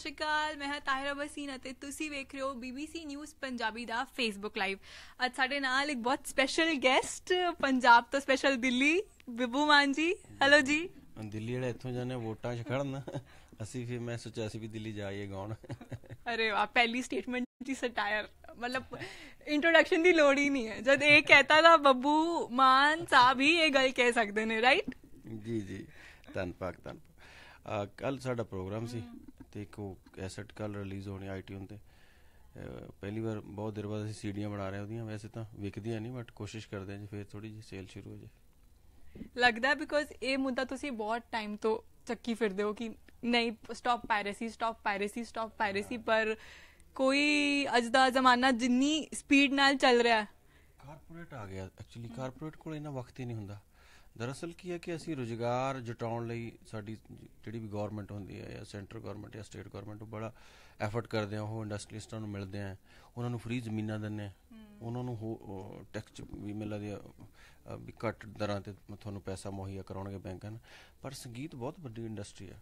ਸ਼੍ਰੀ ਮੈਂ ਹਾਂ ਤਾਹਿਰਾ ਬਸੀਨ ਅਤੇ ਤੁਸੀਂ ਵੇਖ ਰਹੇ ਹੋ BBC ਨਿਊਜ਼ ਪੰਜਾਬੀ ਦਾ ਫੇਸਬੁੱਕ ਲਾਈਵ ਅੱਜ ਸਾਡੇ ਨਾਲ ਇੱਕ ਬਹੁਤ ਸਪੈਸ਼ਲ ਗੈਸਟ ਪੰਜਾਬ ਤੋਂ ਸਪੈਸ਼ਲ ਦਿੱਲੀ ਬਿਬੂ ਮਾਨ ਜੀ ਹੈਲੋ ਜੀ ਦਿੱਲੀ ਜਿਹੜਾ ਇੱਥੋਂ ਜਾਣੇ ਵੋਟਾਂ 'ਚ ਖੜਨ ਅਸੀਂ ਫਿਰ ਮੈਂ ਸੋਚਿਆ ਅਸੀਂ ਵੀ ਦਿੱਲੀ ਜਾਈਏ ਗਾਉਣ ਅਰੇ ਆ ਪਹਿਲੀ ਸਟੇਟਮੈਂਟ ਦੀ ਸਟਾਇਰ ਮਤਲਬ ਇੰਟਰੋਡਕਸ਼ਨ ਦੀ ਲੋੜ ਹੀ ਨਹੀਂ ਹੈ ਜਦ ਇਹ ਕਹਤਾ ਦਾ ਬੱਬੂ ਮਾਨ ਸਾਹਿਬ ਹੀ ਇਹ ਗੱਲ ਕਹਿ ਸਕਦੇ ਨੇ ਰਾਈਟ ਜੀ ਜੀ ਧੰਨਵਾਦ ਧੰਨਵਾਦ ਕੱਲ ਸਾਡਾ ਪ੍ਰੋਗਰਾਮ ਸੀ ਤੇ ਇੱਕ ਐਸੈਟ ਕੱਲ ਰਿਲੀਜ਼ ਹੋਣੀ ਆਈਟਿਊਨ ਤੇ ਪਹਿਲੀ ਵਾਰ ਬਹੁਤ ਦਿਨ ਬਾਅਦ ਅਸੀਂ ਸੀਡੀਆਂ ਬਣਾ ਰਹੇ ਉਹਦੀਆਂ ਵੈਸੇ ਤਾਂ ਵਿਕਦੀਆਂ ਨਹੀਂ ਬਟ ਕੋਸ਼ਿਸ਼ ਕਰਦੇ ਹਾਂ ਜੀ ਫੇਰ ਥੋੜੀ ਜੀ ਸੇਲ ਸ਼ੁਰੂ ਹੋ ਜਾਏ ਲੱਗਦਾ ਬਿਕੋਜ਼ ਇਹ ਮੁੱਦਾ ਤੁਸੀਂ ਬਹੁਤ ਟਾਈਮ ਤੋਂ ਚੱਕੀ ਫਿਰਦੇ ਹੋ ਕਿ ਨਹੀਂ stop piracy stop piracy stop piracy ਪਰ ਕੋਈ ਅੱਜ ਦਾ ਜ਼ਮਾਨਾ ਜਿੰਨੀ ਸਪੀਡ ਨਾਲ ਚੱਲ ਰਿਹਾ ਕਾਰਪੋਰੇਟ ਆ ਗਿਆ ਐਕਚੁਅਲੀ ਕਾਰਪੋਰੇਟ ਕੋਲ ਇਹਨਾਂ ਵਕਤ ਹੀ ਨਹੀਂ ਹੁੰਦਾ ਦਰਅਸਲ ਕੀ ਹੈ ਕਿ ਅਸੀਂ ਰੁਜ਼ਗਾਰ ਜਟਾਉਣ ਲਈ ਸਾਡੀ ਜਿਹੜੀ ਵੀ ਗਵਰਨਮੈਂਟ ਹੁੰਦੀ ਹੈ ਜਾਂ ਸੈਂਟਰ ਗਵਰਨਮੈਂਟ ਜਾਂ ਸਟੇਟ ਗਵਰਨਮੈਂਟ ਉਹ ਬੜਾ ਐਫਰਟ ਕਰਦੇ ਆ ਉਹ ਇੰਡਸਟਰੀਸਟਾਂ ਨੂੰ ਮਿਲਦੇ ਆ ਉਹਨਾਂ ਨੂੰ ਫ੍ਰੀ ਜ਼ਮੀਨਾਂ ਦਿੰਦੇ ਆ ਉਹਨਾਂ ਨੂੰ ਟੈਕਸ ਵੀ ਮਿਲਦਾ ਆ ਵੀ ਘੱਟ ਦਰਾਂ ਤੇ ਤੁਹਾਨੂੰ ਪੈਸਾ ਮੁਹੱਈਆ ਕਰਾਉਣਗੇ ਬੈਂਕਾਂ ਪਰ ਸੰਗੀਤ ਬਹੁਤ ਵੱਡੀ ਇੰਡਸਟਰੀ ਹੈ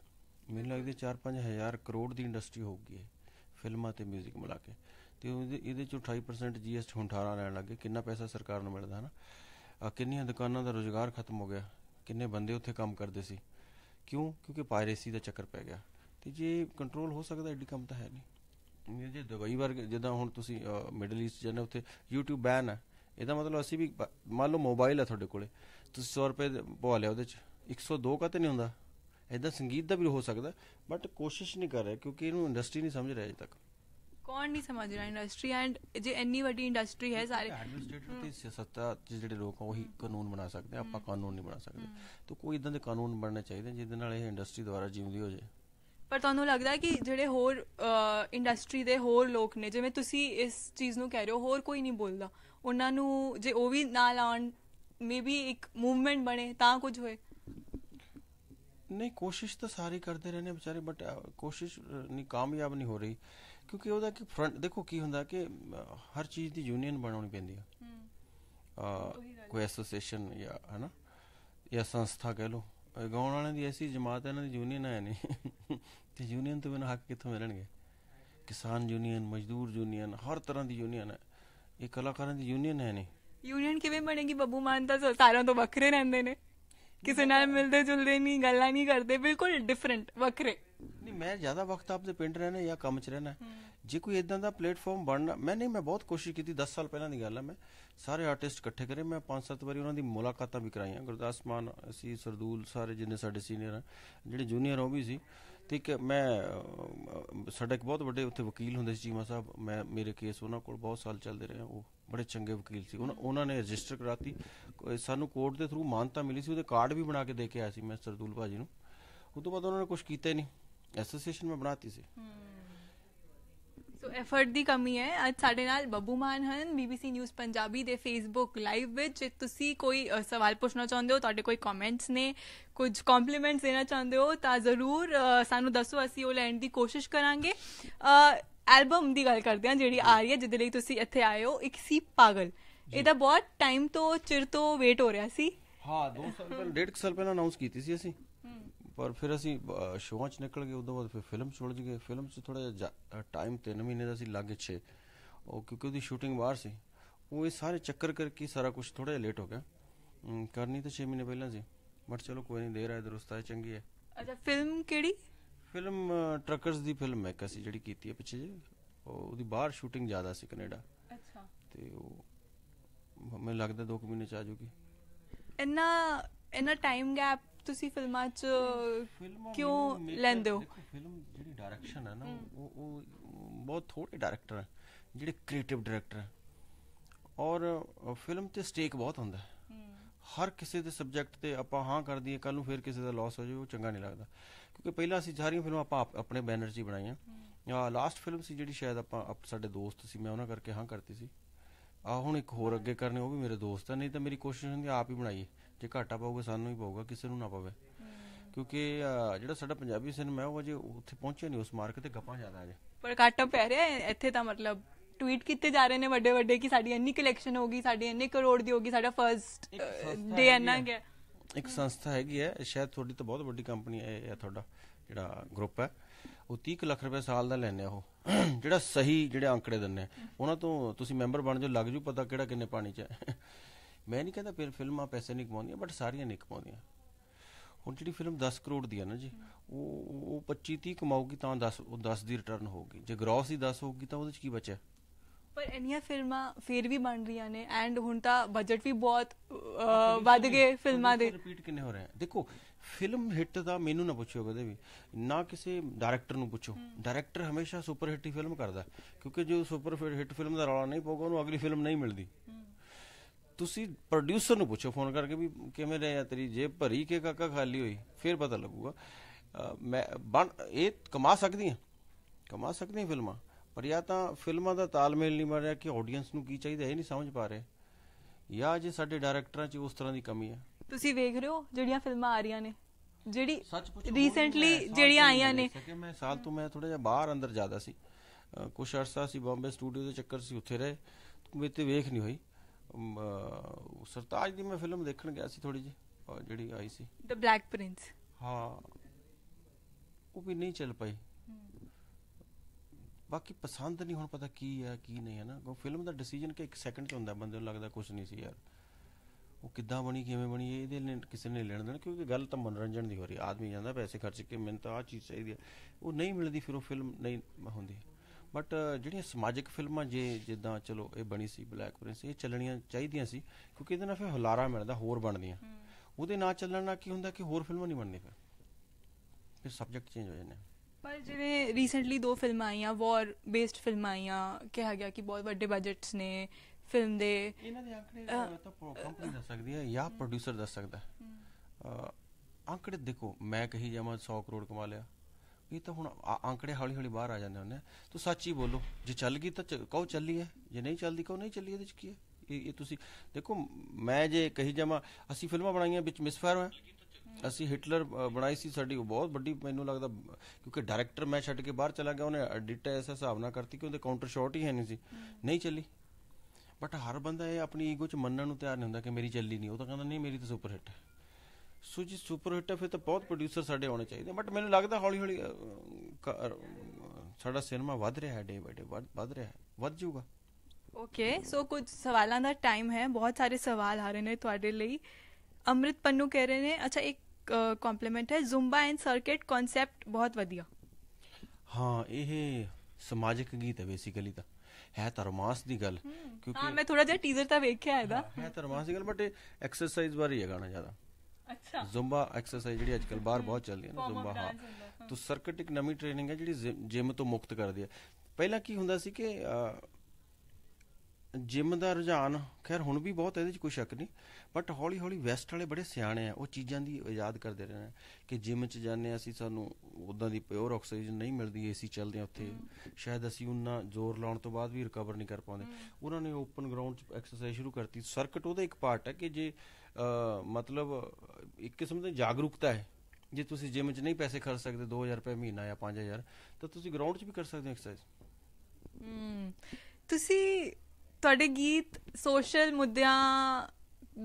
ਮੈਨੂੰ ਲੱਗਦਾ 4-5000 ਕਰੋੜ ਦੀ ਇੰਡਸਟਰੀ ਹੋਊਗੀ ਫਿਲਮਾਂ ਤੇ 뮤직 ਮਿਲਾ ਕੇ ਤੇ ਇਹਦੇ ਚੋਂ 28% ਜੀਐਸਟੀ ਹੁਣ 18 ਲੈਣ ਲੱਗੇ ਕਿੰਨਾ ਪੈਸਾ ਸਰਕਾਰ ਨੂੰ ਮਿਲਦਾ ਹੈ ਨਾ ਕਿੰਨੀਆਂ ਦੁਕਾਨਾਂ ਦਾ ਰੋਜ਼ਗਾਰ ਖਤਮ ਹੋ ਗਿਆ ਕਿੰਨੇ ਬੰਦੇ ਉੱਥੇ ਕੰਮ ਕਰਦੇ ਸੀ ਕਿਉਂ ਕਿਉਂਕਿ ਪਾਇਰੇਸੀ ਦਾ ਚੱਕਰ ਪੈ ਗਿਆ ਤੇ ਜੇ ਕੰਟਰੋਲ ਹੋ ਸਕਦਾ ਐਡੀ ਕੰਮ ਤਾਂ ਹੈ ਨਹੀਂ ਜੇ ਦੁਬਈ ਵਰਗ ਜਿੱਦਾਂ ਹੁਣ ਤੁਸੀਂ ਮਿਡਲ ਈਸਟ ਜਾਂਦੇ ਉੱਥੇ YouTube ਬੈਨ ਹੈ ਇਹਦਾ ਮਤਲਬ ਅਸੀਂ ਵੀ ਮੰਨ ਲਓ ਮੋਬਾਈਲ ਹੈ ਤੁਹਾਡੇ ਕੋਲੇ ਤੁਸੀਂ 100 ਰੁਪਏ ਪਵਾ ਲਿਆ ਉਹਦੇ ਚ 102 ਕਾ ਤੇ ਨਹੀਂ ਹੁੰਦਾ ਐਦਾਂ ਸੰਗੀਤ ਦਾ ਵੀ ਹੋ ਸਕਦਾ ਬਟ ਕੋਸ਼ਿਸ਼ ਨਹੀਂ ਕਰ ਰਿਹਾ ਕਿਉਂਕਿ ਇਹਨੂੰ ਇੰਡਸਟਰੀ ਨਹੀਂ ਸਮਝ ਰਿਹਾ ਅਜੇ ਤੱਕ ਕੌਣ ਨਹੀਂ ਸਮਝ ਰਿਹਾ ਇੰਡਸਟਰੀ ਐਂਡ ਜੇ ਇੰਨੀ ਵੱਡੀ ਇੰਡਸਟਰੀ ਹੈ ਸਾਰੇ ਐਡਮਿਨਿਸਟ੍ਰੇਟਰ ਤੇ ਸਿਆਸਤਾ ਜਿਹੜੇ ਲੋਕ ਆ ਉਹੀ ਕਾਨੂੰਨ ਬਣਾ ਸਕਦੇ ਆ ਆਪਾਂ ਕਾਨੂੰਨ ਨਹੀਂ ਬਣਾ ਸਕਦੇ ਤਾਂ ਕੋਈ ਇਦਾਂ ਦੇ ਕਾਨੂੰਨ ਬਣਨੇ ਚਾਹੀਦੇ ਜਿਹਦੇ ਨਾਲ ਇਹ ਇੰਡਸਟਰੀ ਦੁਆਰਾ ਜਿਉਂਦੀ ਹੋ ਜਾਏ ਪਰ ਤੁਹਾਨੂੰ ਲੱਗਦਾ ਹੈ ਕਿ ਜਿਹੜੇ ਹੋਰ ਇੰਡਸਟਰੀ ਦੇ ਹੋਰ ਲੋਕ ਨੇ ਜਿਵੇਂ ਤੁਸੀਂ ਇਸ ਚੀਜ਼ ਨੂੰ ਕਹਿ ਰਹੇ ਹੋ ਹੋਰ ਕੋਈ ਨਹੀਂ ਬੋਲਦਾ ਉਹਨਾਂ ਨੂੰ ਜੇ ਉਹ ਵੀ ਨਾਲ ਆਣ ਮੇਬੀ ਇੱਕ ਮੂਵਮੈਂਟ ਬਣੇ ਤਾਂ ਕੁਝ ਹੋਏ ਨਹੀਂ ਕੋਸ਼ਿਸ਼ ਤਾਂ ਸਾਰੇ ਕਰਦੇ ਰਹਿੰਦੇ ਵਿਚਾਰੇ ਬਟ ਕੋਸ਼ਿਸ਼ ਨਹੀਂ ਕਾਮਯਾਬ ਨਹੀਂ ਹੋ ਰਹੀ ਕਿਉਂਕਿ ਉਹਦਾ ਕਿ ਫਰੰਟ ਦੇਖੋ ਕੀ ਹੁੰਦਾ ਕਿ ਹਰ ਚੀਜ਼ ਦੀ ਯੂਨੀਅਨ ਬਣਾਉਣੀ ਪੈਂਦੀ ਆ ਹੂੰ ਕੋਈ ਐਸੋਸੀਏਸ਼ਨ ਜਾਂ ਹਨਾ ਜਾਂ ਸੰਸਥਾ ਕਹਿ ਲਓ ਗਾਉਣ ਵਾਲਿਆਂ ਦੀ ਐਸੀ ਜਮਾਤ ਹੈ ਇਹਨਾਂ ਦੀ ਯੂਨੀਅਨ ਹੈ ਨਹੀਂ ਤੇ ਯੂਨੀਅਨ ਤੋਂ ਬਿਨਾਂ ਹੱਕ ਕਿੱਥੋਂ ਮਿਲਣਗੇ ਕਿਸਾਨ ਯੂਨੀਅਨ ਮਜ਼ਦੂਰ ਯੂਨੀਅਨ ਹਰ ਤਰ੍ਹਾਂ ਦੀ ਯੂਨੀਅਨ ਹੈ ਇਹ ਕਲਾਕਾਰਾਂ ਦੀ ਯੂਨੀਅਨ ਹੈ ਨਹੀਂ ਯੂਨੀਅਨ ਕਿਵੇਂ ਬਣੇਗੀ ਬੱਬੂ ਮਾਨ ਤਾਂ ਸਾਰਿਆਂ ਤੋਂ ਵੱਖਰੇ ਰਹਿੰਦੇ ਨੇ ਕਿਸੇ ਨਾਲ ਮਿਲਦੇ ਜੁਲਦੇ ਨਹੀਂ ਗੱਲਾਂ ਨਹੀਂ ਕਰਦੇ ਬਿਲਕੁਲ ਡਿਫਰੈਂਟ ਵੱਖਰੇ ਨਹੀਂ ਮੈਂ ਜ਼ਿਆਦਾ ਵਕਤ ਆਪਦੇ ਪਿੰਡ ਰਹਿਣਾ ਜਾਂ ਕੰਮ 'ਚ ਰਹਿਣਾ ਜੇ ਕੋਈ ਇਦਾਂ ਦਾ ਪਲੇਟਫਾਰਮ ਬਣਨਾ ਮੈਂ ਨਹੀਂ ਮੈਂ ਬਹੁਤ ਕੋਸ਼ਿਸ਼ ਕੀਤੀ 10 ਸਾਲ ਪਹਿਲਾਂ ਦੀ ਗੱਲ ਹੈ ਮੈਂ ਸਾਰੇ ਆਰਟਿਸਟ ਇਕੱਠੇ ਕਰੇ ਮੈਂ 5-7 ਵਾਰੀ ਉਹਨਾਂ ਦੀ ਮੁਲਾਕਾਤਾਂ ਵੀ ਕਰਾਈਆਂ ਗੁਰਦਾਸ ਮਾਨ ਅਸੀਂ ਸਰਦੂਲ ਸਾਰੇ ਜਿੰਨੇ ਸਾਡੇ ਸੀਨੀਅਰ ਜਿਹੜੇ ਜੂਨੀਅਰ ਉਹ ਵੀ ਸੀ ਤੇ ਕਿ ਮੈਂ ਸਾਡੇ ਇੱਕ ਬਹੁਤ ਵੱਡੇ ਉੱਥੇ ਵਕੀਲ ਹੁੰਦੇ ਸੀ ਜੀਮਾ ਸਾਹਿਬ ਮੈਂ ਮੇਰੇ ਕੇਸ ਉਹਨਾਂ ਕੋਲ ਬਹੁਤ ਸਾਲ ਚੱਲਦੇ ਰਹੇ ਉਹ ਬੜੇ ਚੰਗੇ ਵਕੀਲ ਸੀ ਉਹਨਾਂ ਨੇ ਰਜਿਸਟਰ ਕਰਾਤੀ ਸਾਨੂੰ ਕੋਰਟ ਦੇ ਥਰੂ ਮਾਨਤਾ ਮਿਲੀ ਸੀ ਉਹਦੇ ਕਾਰਡ ਵੀ ਬਣਾ ਕੇ ਦੇ ਕੇ ਆਇਆ ਸੀ ਮੈਂ ਸਰਦੂਲ ਭਾਜੀ ਨੂੰ ਉਦੋਂ ਬਾਅਦ ਉਹਨਾਂ ਨੇ ਕੁਝ ਕੀਤਾ ਹੀ ਨਹੀਂ ਐਸੋਸੀਏਸ਼ਨ ਮੈਂ ਬਣਾਤੀ ਸੀ ਸੋ ਐਫਰਟ ਦੀ ਕਮੀ ਹੈ ਅੱਜ ਸਾਡੇ ਨਾਲ ਬੱਬੂ ਮਾਨ ਹਨ ਬੀਬੀਸੀ ਨਿਊਜ਼ ਪੰਜਾਬੀ ਦੇ ਫੇਸਬੁੱਕ ਲਾਈਵ ਵਿੱਚ ਤੁਸੀਂ ਕੋਈ ਸਵਾਲ ਪੁੱਛਣਾ ਚਾਹੁੰਦੇ ਹੋ ਤੁਹਾਡੇ ਕੋਈ ਕਮੈਂਟਸ ਨੇ ਕੁਝ ਕੰਪਲੀਮੈਂਟਸ ਦੇਣਾ ਚਾਹੁੰਦੇ ਹੋ ਤਾਂ ਜ਼ਰੂਰ ਸਾਨੂੰ ਦੱਸੋ ਅਸੀਂ ਉਹ ਲੈਣ ਦੀ ਕੋਸ਼ਿਸ਼ ਕਰਾਂਗੇ ਐਲਬਮ ਦੀ ਗੱਲ ਕਰਦੇ ਹਾਂ ਜਿਹੜੀ ਆ ਰਹੀ ਹੈ ਜਿਹਦੇ ਲਈ ਤੁਸੀਂ ਇੱਥੇ ਆਏ ਹੋ ਇੱਕ ਸੀ ਪਾਗਲ ਇਹਦਾ ਬਹੁਤ ਟਾਈਮ ਤੋਂ ਚਿਰ ਤੋਂ ਵੇਟ ਹੋ ਰਿਹਾ ਸੀ ਹਾਂ 2 ਸਾਲ ਪਹਿਲਾਂ 1.5 ਸਾਲ ਪਹਿਲਾਂ ਅਨਾਉਂਸ ਕੀਤੀ ਸੀ ਅਸੀਂ ਪਰ ਫਿਰ ਅਸੀਂ ਸ਼ੋਅ 'ਚ ਨਿਕਲ ਗਏ ਉਦੋਂ ਬਾਅਦ ਫਿਰ ਫਿਲਮ 'ਚ ਉਲਝ ਗਏ ਫਿਲਮ 'ਚ ਥੋੜਾ ਜਿਹਾ ਟਾਈਮ 3 ਮਹੀਨੇ ਦਾ ਸੀ ਗਿਆ 6 ਉਹ ਕਿਉਂਕਿ ਉਹਦੀ ਸ਼ੂਟਿੰਗ ਬਾਹਰ ਸੀ ਉਹ ਇਹ ਸਾਰੇ ਚੱਕਰ ਕਰਕੇ ਸਾਰਾ ਕੁਝ ਥੋੜਾ ਜਿਹਾ ਲੇਟ ਹੋ ਗਿਆ ਕਰਨੀ ਤਾਂ 6 ਮਹੀਨੇ ਪਹਿਲਾਂ ਸੀ ਬਟ ਚਲੋ ਕੋਈ ਨਹੀਂ ਦੇਰ ਆਏ ਦਰੁਸਤ ਆਏ ਚੰਗੀ ਹੈ ਅੱਛਾ ਫਿਲਮ ਕਿਹੜੀ ਫਿਲਮ ਟਰੱਕਰਸ ਦੀ ਫਿਲਮ ਹੈ ਕਸੀ ਜਿਹੜੀ ਕੀਤੀ ਹੈ ਪਿੱਛੇ ਜੇ ਉਹਦੀ ਬਾਹਰ ਸ਼ੂਟਿੰਗ ਜ਼ਿਆਦਾ ਸੀ ਕੈਨੇਡਾ ਅੱਛਾ ਤੇ ਉਹ ਮੈਨੂੰ ਲੱਗਦਾ 2 ਮਹੀਨੇ ਚ ਆ ਜੂਗੀ ਇੰਨਾ ਇੰਨਾ ਟਾਈਮ ਗੈਪ ਤੁਸੀਂ ਫਿਲਮਾਂ 'ਚ ਕਿਉਂ ਲੈਂਦੇ ਹੋ ਫਿਲਮ ਜਿਹੜੀ ਡਾਇਰੈਕਸ਼ਨ ਹੈ ਨਾ ਉਹ ਉਹ ਬਹੁਤ ਥੋੜੇ ਡਾਇਰੈਕਟਰ ਹੈ ਜਿਹੜੇ ਕ੍ਰੀਏਟਿਵ ਡਾਇਰੈਕਟਰ ਹੈ ਔਰ ਫਿਲਮ ਤੇ ਸਟੇਕ ਬਹੁਤ ਹੁੰਦਾ ਹੈ ਹਰ ਕਿਸੇ ਦੇ ਸਬਜੈਕਟ ਤੇ ਆਪਾਂ ਹਾਂ ਕਰ ਦਈਏ ਕੱਲ ਨੂੰ ਫੇਰ ਕਿਸੇ ਦਾ ਲਾਸ ਹੋ ਜਾਵੇ ਉਹ ਚੰਗਾ ਨਹੀਂ ਲੱਗਦਾ ਕਿਉਂਕਿ ਪਹਿਲਾਂ ਅਸੀਂ ਸਾਰੀਆਂ ਫਿਲਮਾਂ ਆਪਾਂ ਆਪਣੇ ਬੈਨਰ 'ਚ ਹੀ ਬਣਾਈਆਂ ਆ ਲਾਸਟ ਫਿਲਮ ਸੀ ਜਿਹੜੀ ਸ਼ਾਇਦ ਆਪਾਂ ਸਾਡੇ ਦੋਸਤ ਸੀ ਮੈਂ ਉਹਨਾਂ ਕਰਕੇ ਹਾਂ ਕਰਤੀ ਸੀ ਆ ਹੁਣ ਇੱਕ ਹੋਰ ਅੱਗੇ ਕਰਨੇ ਉਹ ਵੀ ਮੇਰੇ ਦੋਸਤ ਆ ਨਹੀਂ ਤਾਂ ਮੇਰੀ ਕੋਸ਼ਿਸ਼ ਹੁੰਦੀ ਆਪ ਹੀ ਬਣਾਈਏ ਜੇ ਘਾਟਾ ਪਾਊਗਾ ਸਾਨੂੰ ਹੀ ਪਾਊਗਾ ਕਿਸੇ ਨੂੰ ਨਾ ਪਵੇ ਕਿਉਂਕਿ ਜਿਹੜਾ ਸਾਡਾ ਪੰਜਾਬੀ ਸਿਨੇਮਾ ਹੈ ਉਹ ਜੇ ਉੱਥੇ ਪਹੁੰਚਿਆ ਨਹੀਂ ਉਸ ਮਾਰਕ ਤੇ ਗੱਪਾਂ ਜ਼ਿਆਦਾ ਹੈ ਪਰ ਘਾਟਾ ਪੈ ਰਿਹਾ ਇੱਥੇ ਤਾਂ ਮਤਲਬ ਟਵੀਟ ਕੀਤੇ ਜਾ ਰਹੇ ਨੇ ਵੱਡੇ ਵੱਡੇ ਕਿ ਸਾਡੀ ਇੰਨੀ ਕਲੈਕਸ਼ਨ ਹੋ ਗਈ ਸਾਡੀ ਇੰਨੇ ਕਰੋੜ ਦੀ ਹੋ ਗਈ ਸਾਡਾ ਫਰਸਟ ਡੇ ਐਨਾ ਗਿਆ ਇੱਕ ਸੰਸਥਾ ਹੈਗੀ ਹੈ ਸ਼ਾਇਦ ਤੁਹਾਡੀ ਤਾਂ ਬਹੁਤ ਵੱਡੀ ਕੰਪਨੀ ਹੈ ਇਹ ਤੁਹਾਡਾ ਜਿਹੜਾ ਗਰੁੱਪ ਹੈ ਉਹ 30 ਲੱਖ ਰੁਪਏ ਸਾਲ ਦਾ ਲੈਣੇ ਉਹ ਜਿਹੜਾ ਸਹੀ ਜਿਹੜੇ ਅੰਕੜੇ ਦਿੰਨੇ ਉਹਨਾਂ ਤੋਂ ਤੁਸੀਂ ਮੈਂਬਰ ਬਣ ਜਾਓ ਲੱਗ ਜੂ ਪਤਾ ਕਿਹੜਾ ਕਿੰਨੇ ਪਾਣੀ 'ਚ ਹੈ ਮੈਂ ਨਹੀਂ ਕਹਿੰਦਾ ਫਿਰ ਫਿਲਮਾਂ ਪੈਸੇ ਨਹੀਂ ਕਮਾਉਂਦੀਆਂ ਬਟ ਸਾਰੀਆਂ ਨਹੀਂ ਕਮਾਉਂਦੀਆਂ ਹੁਣ ਜਿਹੜੀ ਫਿਲਮ 10 ਕਰੋੜ ਦੀ ਆ ਨਾ ਜੀ ਉਹ ਉਹ 25 30 ਕਮਾਊਗੀ ਤਾਂ 10 ਉਹ 10 ਦੀ ਰਿਟਰਨ ਹੋਊਗੀ ਜੇ ਗ੍ਰੋਸ ਹੀ 10 ਹੋਊਗੀ ਤਾਂ ਉਹਦੇ ਚ ਕੀ ਬਚਿਆ ਪਰ ਇੰਨੀਆਂ ਫਿਲਮਾਂ ਫੇਰ ਵੀ ਬਣ ਰਹੀਆਂ ਨੇ ਐਂਡ ਹੁਣ ਤਾਂ ਬਜਟ ਵੀ ਬਹੁਤ ਵੱਧ ਗਏ ਫਿਲਮਾਂ ਦੇ ਰਿਪੀਟ ਕਿੰਨੇ ਹੋ ਰਹੇ ਆ ਦੇਖੋ ਫਿਲਮ ਹਿੱਟ ਦਾ ਮੈਨੂੰ ਨਾ ਪੁੱਛਿਓ ਕਦੇ ਵੀ ਨਾ ਕਿਸੇ ਡਾਇਰੈਕਟਰ ਨੂੰ ਪੁੱਛੋ ਡਾਇਰੈਕਟਰ ਹਮੇਸ਼ਾ ਸੁਪਰ ਹਿੱਟ ਹੀ ਫਿਲਮ ਕਰਦਾ ਕਿਉਂਕਿ ਜੋ ਸੁਪਰ ਹਿੱਟ ਫਿਲਮ ਦਾ ਰੌਲਾ ਨਹੀਂ ਪਾਉਗਾ ਉਹਨੂੰ ਅਗਲੀ ਫਿਲਮ ਨਹੀਂ ਮਿਲਦੀ ਤੁਸੀਂ ਪ੍ਰੋਡਿਊਸਰ ਨੂੰ ਪੁੱਛੋ ਫੋਨ ਕਰਕੇ ਵੀ ਕਿਵੇਂ ਰਿਹਾ ਤੇਰੀ ਜੇਬ ਭਰੀ ਕੇ ਕਾਕਾ ਖਾਲੀ ਹੋਈ ਫਿਰ ਪਤਾ ਲੱਗੂਗਾ ਮੈਂ ਇਹ ਕਮਾ ਸਕਦੀਆਂ ਕਮਾ ਸਕਦੀਆਂ ਫਿਲਮਾਂ ਪਰ ਜਾਂ ਤਾਂ ਫਿਲਮਾਂ ਦਾ ਤਾਲਮੇਲ ਨਹੀਂ ਬਣ ਰਿਹਾ ਕਿ ਆਡੀਅנס ਨੂੰ ਕੀ ਚਾਹੀਦਾ ਇਹ ਨਹੀਂ ਸਮਝ ਪਾ ਰਹੇ ਜਾਂ ਜੇ ਸਾਡੇ ਡਾਇਰੈਕਟਰਾਂ 'ਚ ਉਸ ਤਰ੍ਹਾਂ ਦੀ ਕਮੀ ਹੈ ਤੁਸੀਂ ਵੇਖ ਰਹੇ ਹੋ ਜਿਹੜੀਆਂ ਫਿਲਮਾਂ ਆ ਰਹੀਆਂ ਨੇ ਜਿਹੜੀ ਰੀਸੈਂਟਲੀ ਜਿਹੜੀਆਂ ਆਈਆਂ ਨੇ ਕਿ ਮੈਂ ਸਾਲ ਤੋਂ ਮੈਂ ਥੋੜਾ ਜਿਹਾ ਬਾਹਰ ਅੰਦਰ ਜ਼ਿਆਦਾ ਸੀ ਕੁਝ ਅਰਸਾ ਸੀ ਬੰਬੇ ਸਟੂਡੀਓ ਦੇ ਚੱਕਰ ਸੀ ਉੱਥੇ ਰਹੇ ਮੈਂ ਤੇ ਵੇਖ ਨਹੀਂ ਹੋਈ ਸਰਤਾਜ ਦੀ ਮੈਂ ਫਿਲਮ ਦੇਖਣ ਗਿਆ ਸੀ ਥੋੜੀ ਜੀ ਜਿਹੜੀ ਆਈ ਸੀ ਦ ਬਲੈਕ ਪ੍ਰਿੰਸ ਹਾਂ ਉਹ ਵੀ ਨਹੀਂ ਚੱਲ ਪਈ ਬਾਕੀ ਪਸੰਦ ਨਹੀਂ ਹੁਣ ਪਤਾ ਕੀ ਹੈ ਕੀ ਨਹੀਂ ਹੈ ਨਾ ਉਹ ਫਿਲਮ ਦਾ ਡਿਸੀਜਨ ਕਿ ਇੱਕ ਸੈਕਿੰਡ ਚ ਹੁੰਦਾ ਬੰਦੇ ਨੂੰ ਲੱਗਦਾ ਕੁਝ ਨਹੀਂ ਸੀ ਯਾਰ ਉਹ ਕਿੱਦਾਂ ਬਣੀ ਕਿਵੇਂ ਬਣੀ ਇਹਦੇ ਨੇ ਕਿਸੇ ਨੇ ਲੈਣ ਦੇਣਾ ਕਿਉਂਕਿ ਗੱਲ ਤਾਂ ਮਨੋਰੰਜਨ ਦੀ ਹੋ ਰਹੀ ਆਦਮੀ ਜਾਂਦਾ ਪੈਸੇ ਖਰਚ ਕੇ ਮੈਨੂੰ ਤਾਂ ਆ ਚੀਜ਼ ਚਾਹੀਦੀ ਹੈ ਉਹ ਨਹੀਂ ਮਿਲਦੀ ਫਿਰ ਉਹ ਫਿਲਮ ਨਹੀਂ ਹੁੰਦੀ ਬਟ ਜਿਹੜੀਆਂ ਸਮਾਜਿਕ ਫਿਲਮਾਂ ਜੇ ਜਿੱਦਾਂ ਚਲੋ ਇਹ ਬਣੀ ਸੀ ਬਲੈਕ ਪ੍ਰਿੰਸ ਇਹ ਚੱਲਣੀਆਂ ਚਾਹੀਦੀਆਂ ਸੀ ਕਿਉਂਕਿ ਇਹਦੇ ਨਾਲ ਫਿਰ ਹੁਲਾਰਾ ਮਿਲਦਾ ਹੋਰ ਬਣਦੀਆਂ ਉਹਦੇ ਨਾਲ ਚੱਲਣ ਨਾਲ ਕੀ ਹੁੰਦਾ ਕਿ ਹੋਰ ਫਿਲਮਾਂ ਨਹੀਂ ਬਣਨੀ ਫਿਰ ਫਿਰ ਸਬਜੈਕਟ ਚੇਂਜ ਹੋ ਜਾਂਦੇ ਪਰ ਜਿਵੇਂ ਰੀਸੈਂਟਲੀ ਦੋ ਫਿਲਮਾਂ ਆਈਆਂ ਵਾਰ ਬੇਸਡ ਫਿਲਮਾਂ ਆਈਆਂ ਕਿਹਾ ਗਿਆ ਕਿ ਬਹੁਤ ਵੱਡੇ ਬਜਟਸ ਨੇ ਫਿਲਮ ਦੇ ਇਹਨਾਂ ਦੇ ਅੰਕੜੇ ਤਾਂ ਕੰਪਨੀ ਦੱਸ ਸਕਦੀ ਹੈ ਜਾਂ ਪ੍ਰੋਡਿਊਸਰ ਦੱਸ ਸਕਦਾ ਅੰਕੜੇ ਦੇਖੋ ਮੈਂ ਕਹੀ ਜਮਾ 100 ਕਰੋੜ ਕਮਾ ਲਿਆ ਇਹ ਤਾਂ ਹੁਣ ਅੰਕੜੇ ਹੌਲੀ-ਹੌਲੀ ਬਾਹਰ ਆ ਜਾਂਦੇ ਹੁੰਦੇ ਨੇ ਸੱਚ ਹੀ ਬੋਲੋ ਜੇ ਚੱਲ ਗਈ ਤਾਂ ਕਹੋ ਚੱਲੀ ਹੈ ਜੇ ਨਹੀਂ ਚੱਲਦੀ ਕਹੋ ਨਹੀਂ ਚੱਲੀ ਇਹਦੇ ਚ ਕੀ ਹੈ ਇਹ ਤੁਸੀਂ ਦੇਖੋ ਮੈਂ ਜੇ ਕਹੀ ਜਾਵਾਂ ਅਸੀਂ ਫਿਲਮਾਂ ਬਣਾਈਆਂ ਵਿੱਚ ਮਿਸਫਾਇਰ ਹੋਇਆ ਅਸੀਂ ਹਿਟਲਰ ਬਣਾਈ ਸੀ ਸਾਡੀ ਉਹ ਬਹੁਤ ਵੱਡੀ ਮੈਨੂੰ ਲੱਗਦਾ ਕਿਉਂਕਿ ਡਾਇਰੈਕਟਰ ਮੈਂ ਛੱਡ ਕੇ ਬਾਹਰ ਚਲਾ ਗਿਆ ਉਹਨੇ ਐਡਿਟ ਐਸਾ ਹਿਸਾਬ ਨਾਲ ਕਰਤੀ ਕਿ ਉਹਦੇ ਕਾਊਂਟਰ ਸ਼ਾਟ ਹੀ ਹੈ ਨਹੀਂ ਸੀ ਨਹੀਂ ਚੱਲੀ ਬਟ ਹਰ ਬੰਦਾ ਇਹ ਆਪਣੀ ਈਗੋ 'ਚ ਮੰਨਣ ਨੂੰ ਤਿਆਰ ਨਹੀਂ ਹੁੰਦਾ ਕਿ ਮੇਰੀ ਚੱਲੀ ਨਹੀਂ ਉਹ ਤਾਂ ਕਹਿੰਦਾ ਨਹੀਂ ਮੇਰੀ ਤਾਂ ਸੁਪਰ ਹਿੱਟ ਹੈ ਸੋ ਜੀ ਸੁਪਰ ਹਿੱਟ ਹੈ ਫਿਰ ਤਾਂ ਬਹੁਤ ਪ੍ਰੋਡਿਊਸਰ ਸਾਡੇ ਆਉਣੇ ਚਾਹੀਦੇ ਬਟ ਮੈਨੂੰ ਲੱਗਦਾ ਹੌਲੀ ਹੌਲੀ ਸਾਡਾ ਸਿਨੇਮਾ ਵੱਧ ਰਿਹਾ ਹੈ ਡੇ ਬਾਈ ਡੇ ਵੱਧ ਰਿਹਾ ਹੈ ਵੱਧ ਜਾਊਗਾ ਓਕੇ ਸੋ ਕੁਝ ਸਵਾਲਾਂ ਦਾ ਟਾਈਮ ਹੈ ਬਹੁਤ ਸਾਰੇ ਸਵਾਲ ਆ ਰਹੇ ਨੇ ਤੁਹਾਡੇ ਲਈ ਅਮਰਿਤ ਪੰਨੂ ਕਹਿ ਰਹੇ ਨੇ ਅੱਛਾ ਇੱਕ ਕੰਪਲੀਮੈਂਟ ਹੈ ਜ਼ੁੰਬਾ ਐਂਡ ਸਰਕਟ ਕਨਸੈਪਟ ਬਹੁਤ ਵਧੀਆ ਹਾਂ ਇਹ ਸਮਾਜਿਕ ਗੀਤ ਹੈ ਬੇਸਿਕਲੀ ਤਾਂ ਹੈ ਤਰਮਾਸ ਦੀ ਗੱਲ ਕਿਉਂਕਿ ਹਾਂ ਮੈਂ ਥੋੜਾ ਜਿਹਾ ਟੀਜ਼ਰ ਤਾਂ ਵੇਖਿਆ ਇਹਦਾ ਹੈ ਤਰਮਾਸ ਦੀ ਗੱਲ ਬਟ ਐਕਸਰਸਾਈਜ਼ ਵਾਰੀ ਹੈ ਗਾਣਾ ਜ਼ਿਆਦਾ ਅੱਛਾ ਜ਼ੁੰਬਾ ਐਕਸਰਸਾਈਜ਼ ਜਿਹੜੀ ਅੱਜਕੱਲ ਬਾਹਰ ਬਹੁਤ ਚੱਲਦੀ ਹੈ ਨਾ ਜ਼ੁੰਬਾ ਹਾਂ ਤਾਂ ਸਰਕਟ ਇੱਕ ਨਵੀਂ ਟ੍ਰੇਨਿੰਗ ਹੈ ਜਿਹੜੀ ਜਿਮ ਤੋਂ ਮੁਕਤ ਕਰਦੀ ਹੈ ਪਹਿਲਾਂ ਕੀ ਹੁੰਦਾ ਸੀ ਕਿ ਜਿਮ ਦਾ ਰੁਝਾਨ ਖੈਰ ਹੁਣ ਵੀ ਬਹੁਤ ਇਹਦੇ 'ਚ ਕੋਈ ਸ਼ੱਕ ਨਹੀਂ ਬਟ ਹੌਲੀ ਹੌਲੀ ਵੈਸਟ ਵਾਲੇ ਬੜੇ ਸਿਆਣੇ ਆ ਉਹ ਚੀਜ਼ਾਂ ਦੀ ਯਾਦ ਕਰਦੇ ਰਹੇ ਕਿ ਜਿਮ 'ਚ ਜਾਂਦੇ ਅਸੀਂ ਸਾਨੂੰ ਉਦਾਂ ਦੀ ਪਿਓਰ ਆਕਸੀਜਨ ਨਹੀਂ ਮਿਲਦੀ ਏਸੀ ਚੱਲਦੇ ਆ ਉੱਥੇ ਸ਼ਾਇਦ ਅਸੀਂ ਉਹਨਾਂ ਜ਼ੋਰ ਲਾਉਣ ਤੋਂ ਬਾਅਦ ਵੀ ਰਿਕਵਰ ਨਹੀਂ ਕਰ ਪਾਉਂਦੇ ਉਹਨਾਂ ਨੇ ਓਪਨ ਗਰਾਊਂਡ 'ਚ ਐਕਸਰਸਾਈਜ਼ ਸ਼ੁਰੂ ਕਰਤੀ ਸਰਕਟ ਉਹਦਾ ਇੱਕ ਪਾਰਟ ਹੈ ਕਿ ਜੇ ਮਤਲਬ ਇੱਕ ਕਿਸਮ ਦੀ ਜਾਗਰੂਕਤਾ ਹੈ ਜੇ ਤੁਸੀਂ ਜਿਮ 'ਚ ਨਹੀਂ ਪੈਸੇ ਖਰਚ ਸਕਦੇ 2000 ਰੁਪਏ ਮਹੀਨਾ ਜਾਂ 5000 ਤਾਂ ਤੁਸੀਂ ਗਰਾਊਂਡ 'ਚ ਵੀ ਕਰ ਸਕਦੇ ਹੋ ਐਕਸਰਸਾਈਜ਼ ਤੁਸੀਂ ਤੁਹਾਡੇ ਗੀਤ ਸੋਸ਼ਲ ਮੁੱਦਿਆਂ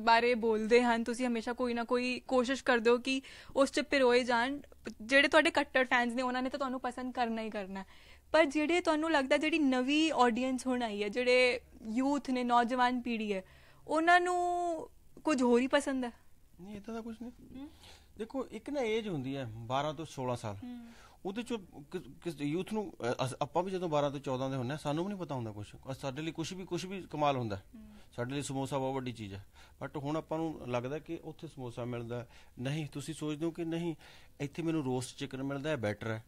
ਬਾਰੇ ਬੋਲਦੇ ਹਨ ਤੁਸੀਂ ਹਮੇਸ਼ਾ ਕੋਈ ਨਾ ਕੋਈ ਕੋਸ਼ਿਸ਼ ਕਰਦੇ ਹੋ ਕਿ ਉਸ 'ਚ ਪਿਰੋਏ ਜਾਣ ਜਿਹੜੇ ਤੁਹਾਡੇ ਕੱਟਰ ਫੈਨਸ ਨੇ ਉਹਨਾਂ ਨੇ ਤਾਂ ਤੁਹਾਨੂੰ ਪਸੰਦ ਕਰਨਾ ਹੀ ਕਰਨਾ ਪਰ ਜਿਹੜੇ ਤੁਹਾਨੂੰ ਲੱਗਦਾ ਜਿਹੜੀ ਨਵੀਂ ਆਡੀਅנס ਹੁਣ ਆਈ ਹੈ ਜਿਹੜੇ ਯੂਥ ਨੇ ਨੌਜਵਾਨ ਪੀੜ੍ਹੀ ਹੈ ਉਹਨਾਂ ਨੂੰ ਕੁਝ ਹੋਰ ਹੀ ਪਸੰਦ ਹੈ ਨਹੀਂ ਇਦਾਂ ਦਾ ਕੁਝ ਨਹੀਂ ਦੇਖੋ ਇੱਕ ਨਾ ਏਜ ਹੁੰਦੀ ਹੈ 12 ਤੋਂ 16 ਸਾਲ ਉਹਦੇ ਚ ਕਿਸ ਯੂਥ ਨੂੰ ਆਪਾਂ ਵੀ ਜਦੋਂ 12 ਤੋਂ 14 ਦੇ ਹੁੰਨੇ ਸਾਨੂੰ ਵੀ ਨਹੀਂ ਪਤਾ ਹੁੰਦਾ ਕੁਝ ਸਾਡੇ ਲਈ ਕੁਝ ਵੀ ਕੁਝ ਵੀ ਕਮਾਲ ਹੁੰਦਾ ਸਾਡੇ ਲਈ ਸਮੋਸਾ ਬਹੁਤ ਵੱਡੀ ਚੀਜ਼ ਹੈ ਬਟ ਹੁਣ ਆਪਾਂ ਨੂੰ ਲੱਗਦਾ ਕਿ ਉੱਥੇ ਸਮੋਸਾ ਮਿਲਦਾ ਨਹੀਂ ਤੁਸੀਂ ਸੋਚਦੇ ਹੋ ਕਿ ਨਹੀਂ ਇੱਥੇ ਮੈਨੂੰ ਰੋਸਟ ਚਿਕਨ ਮਿਲਦਾ ਹੈ ਬੈਟਰ ਹੈ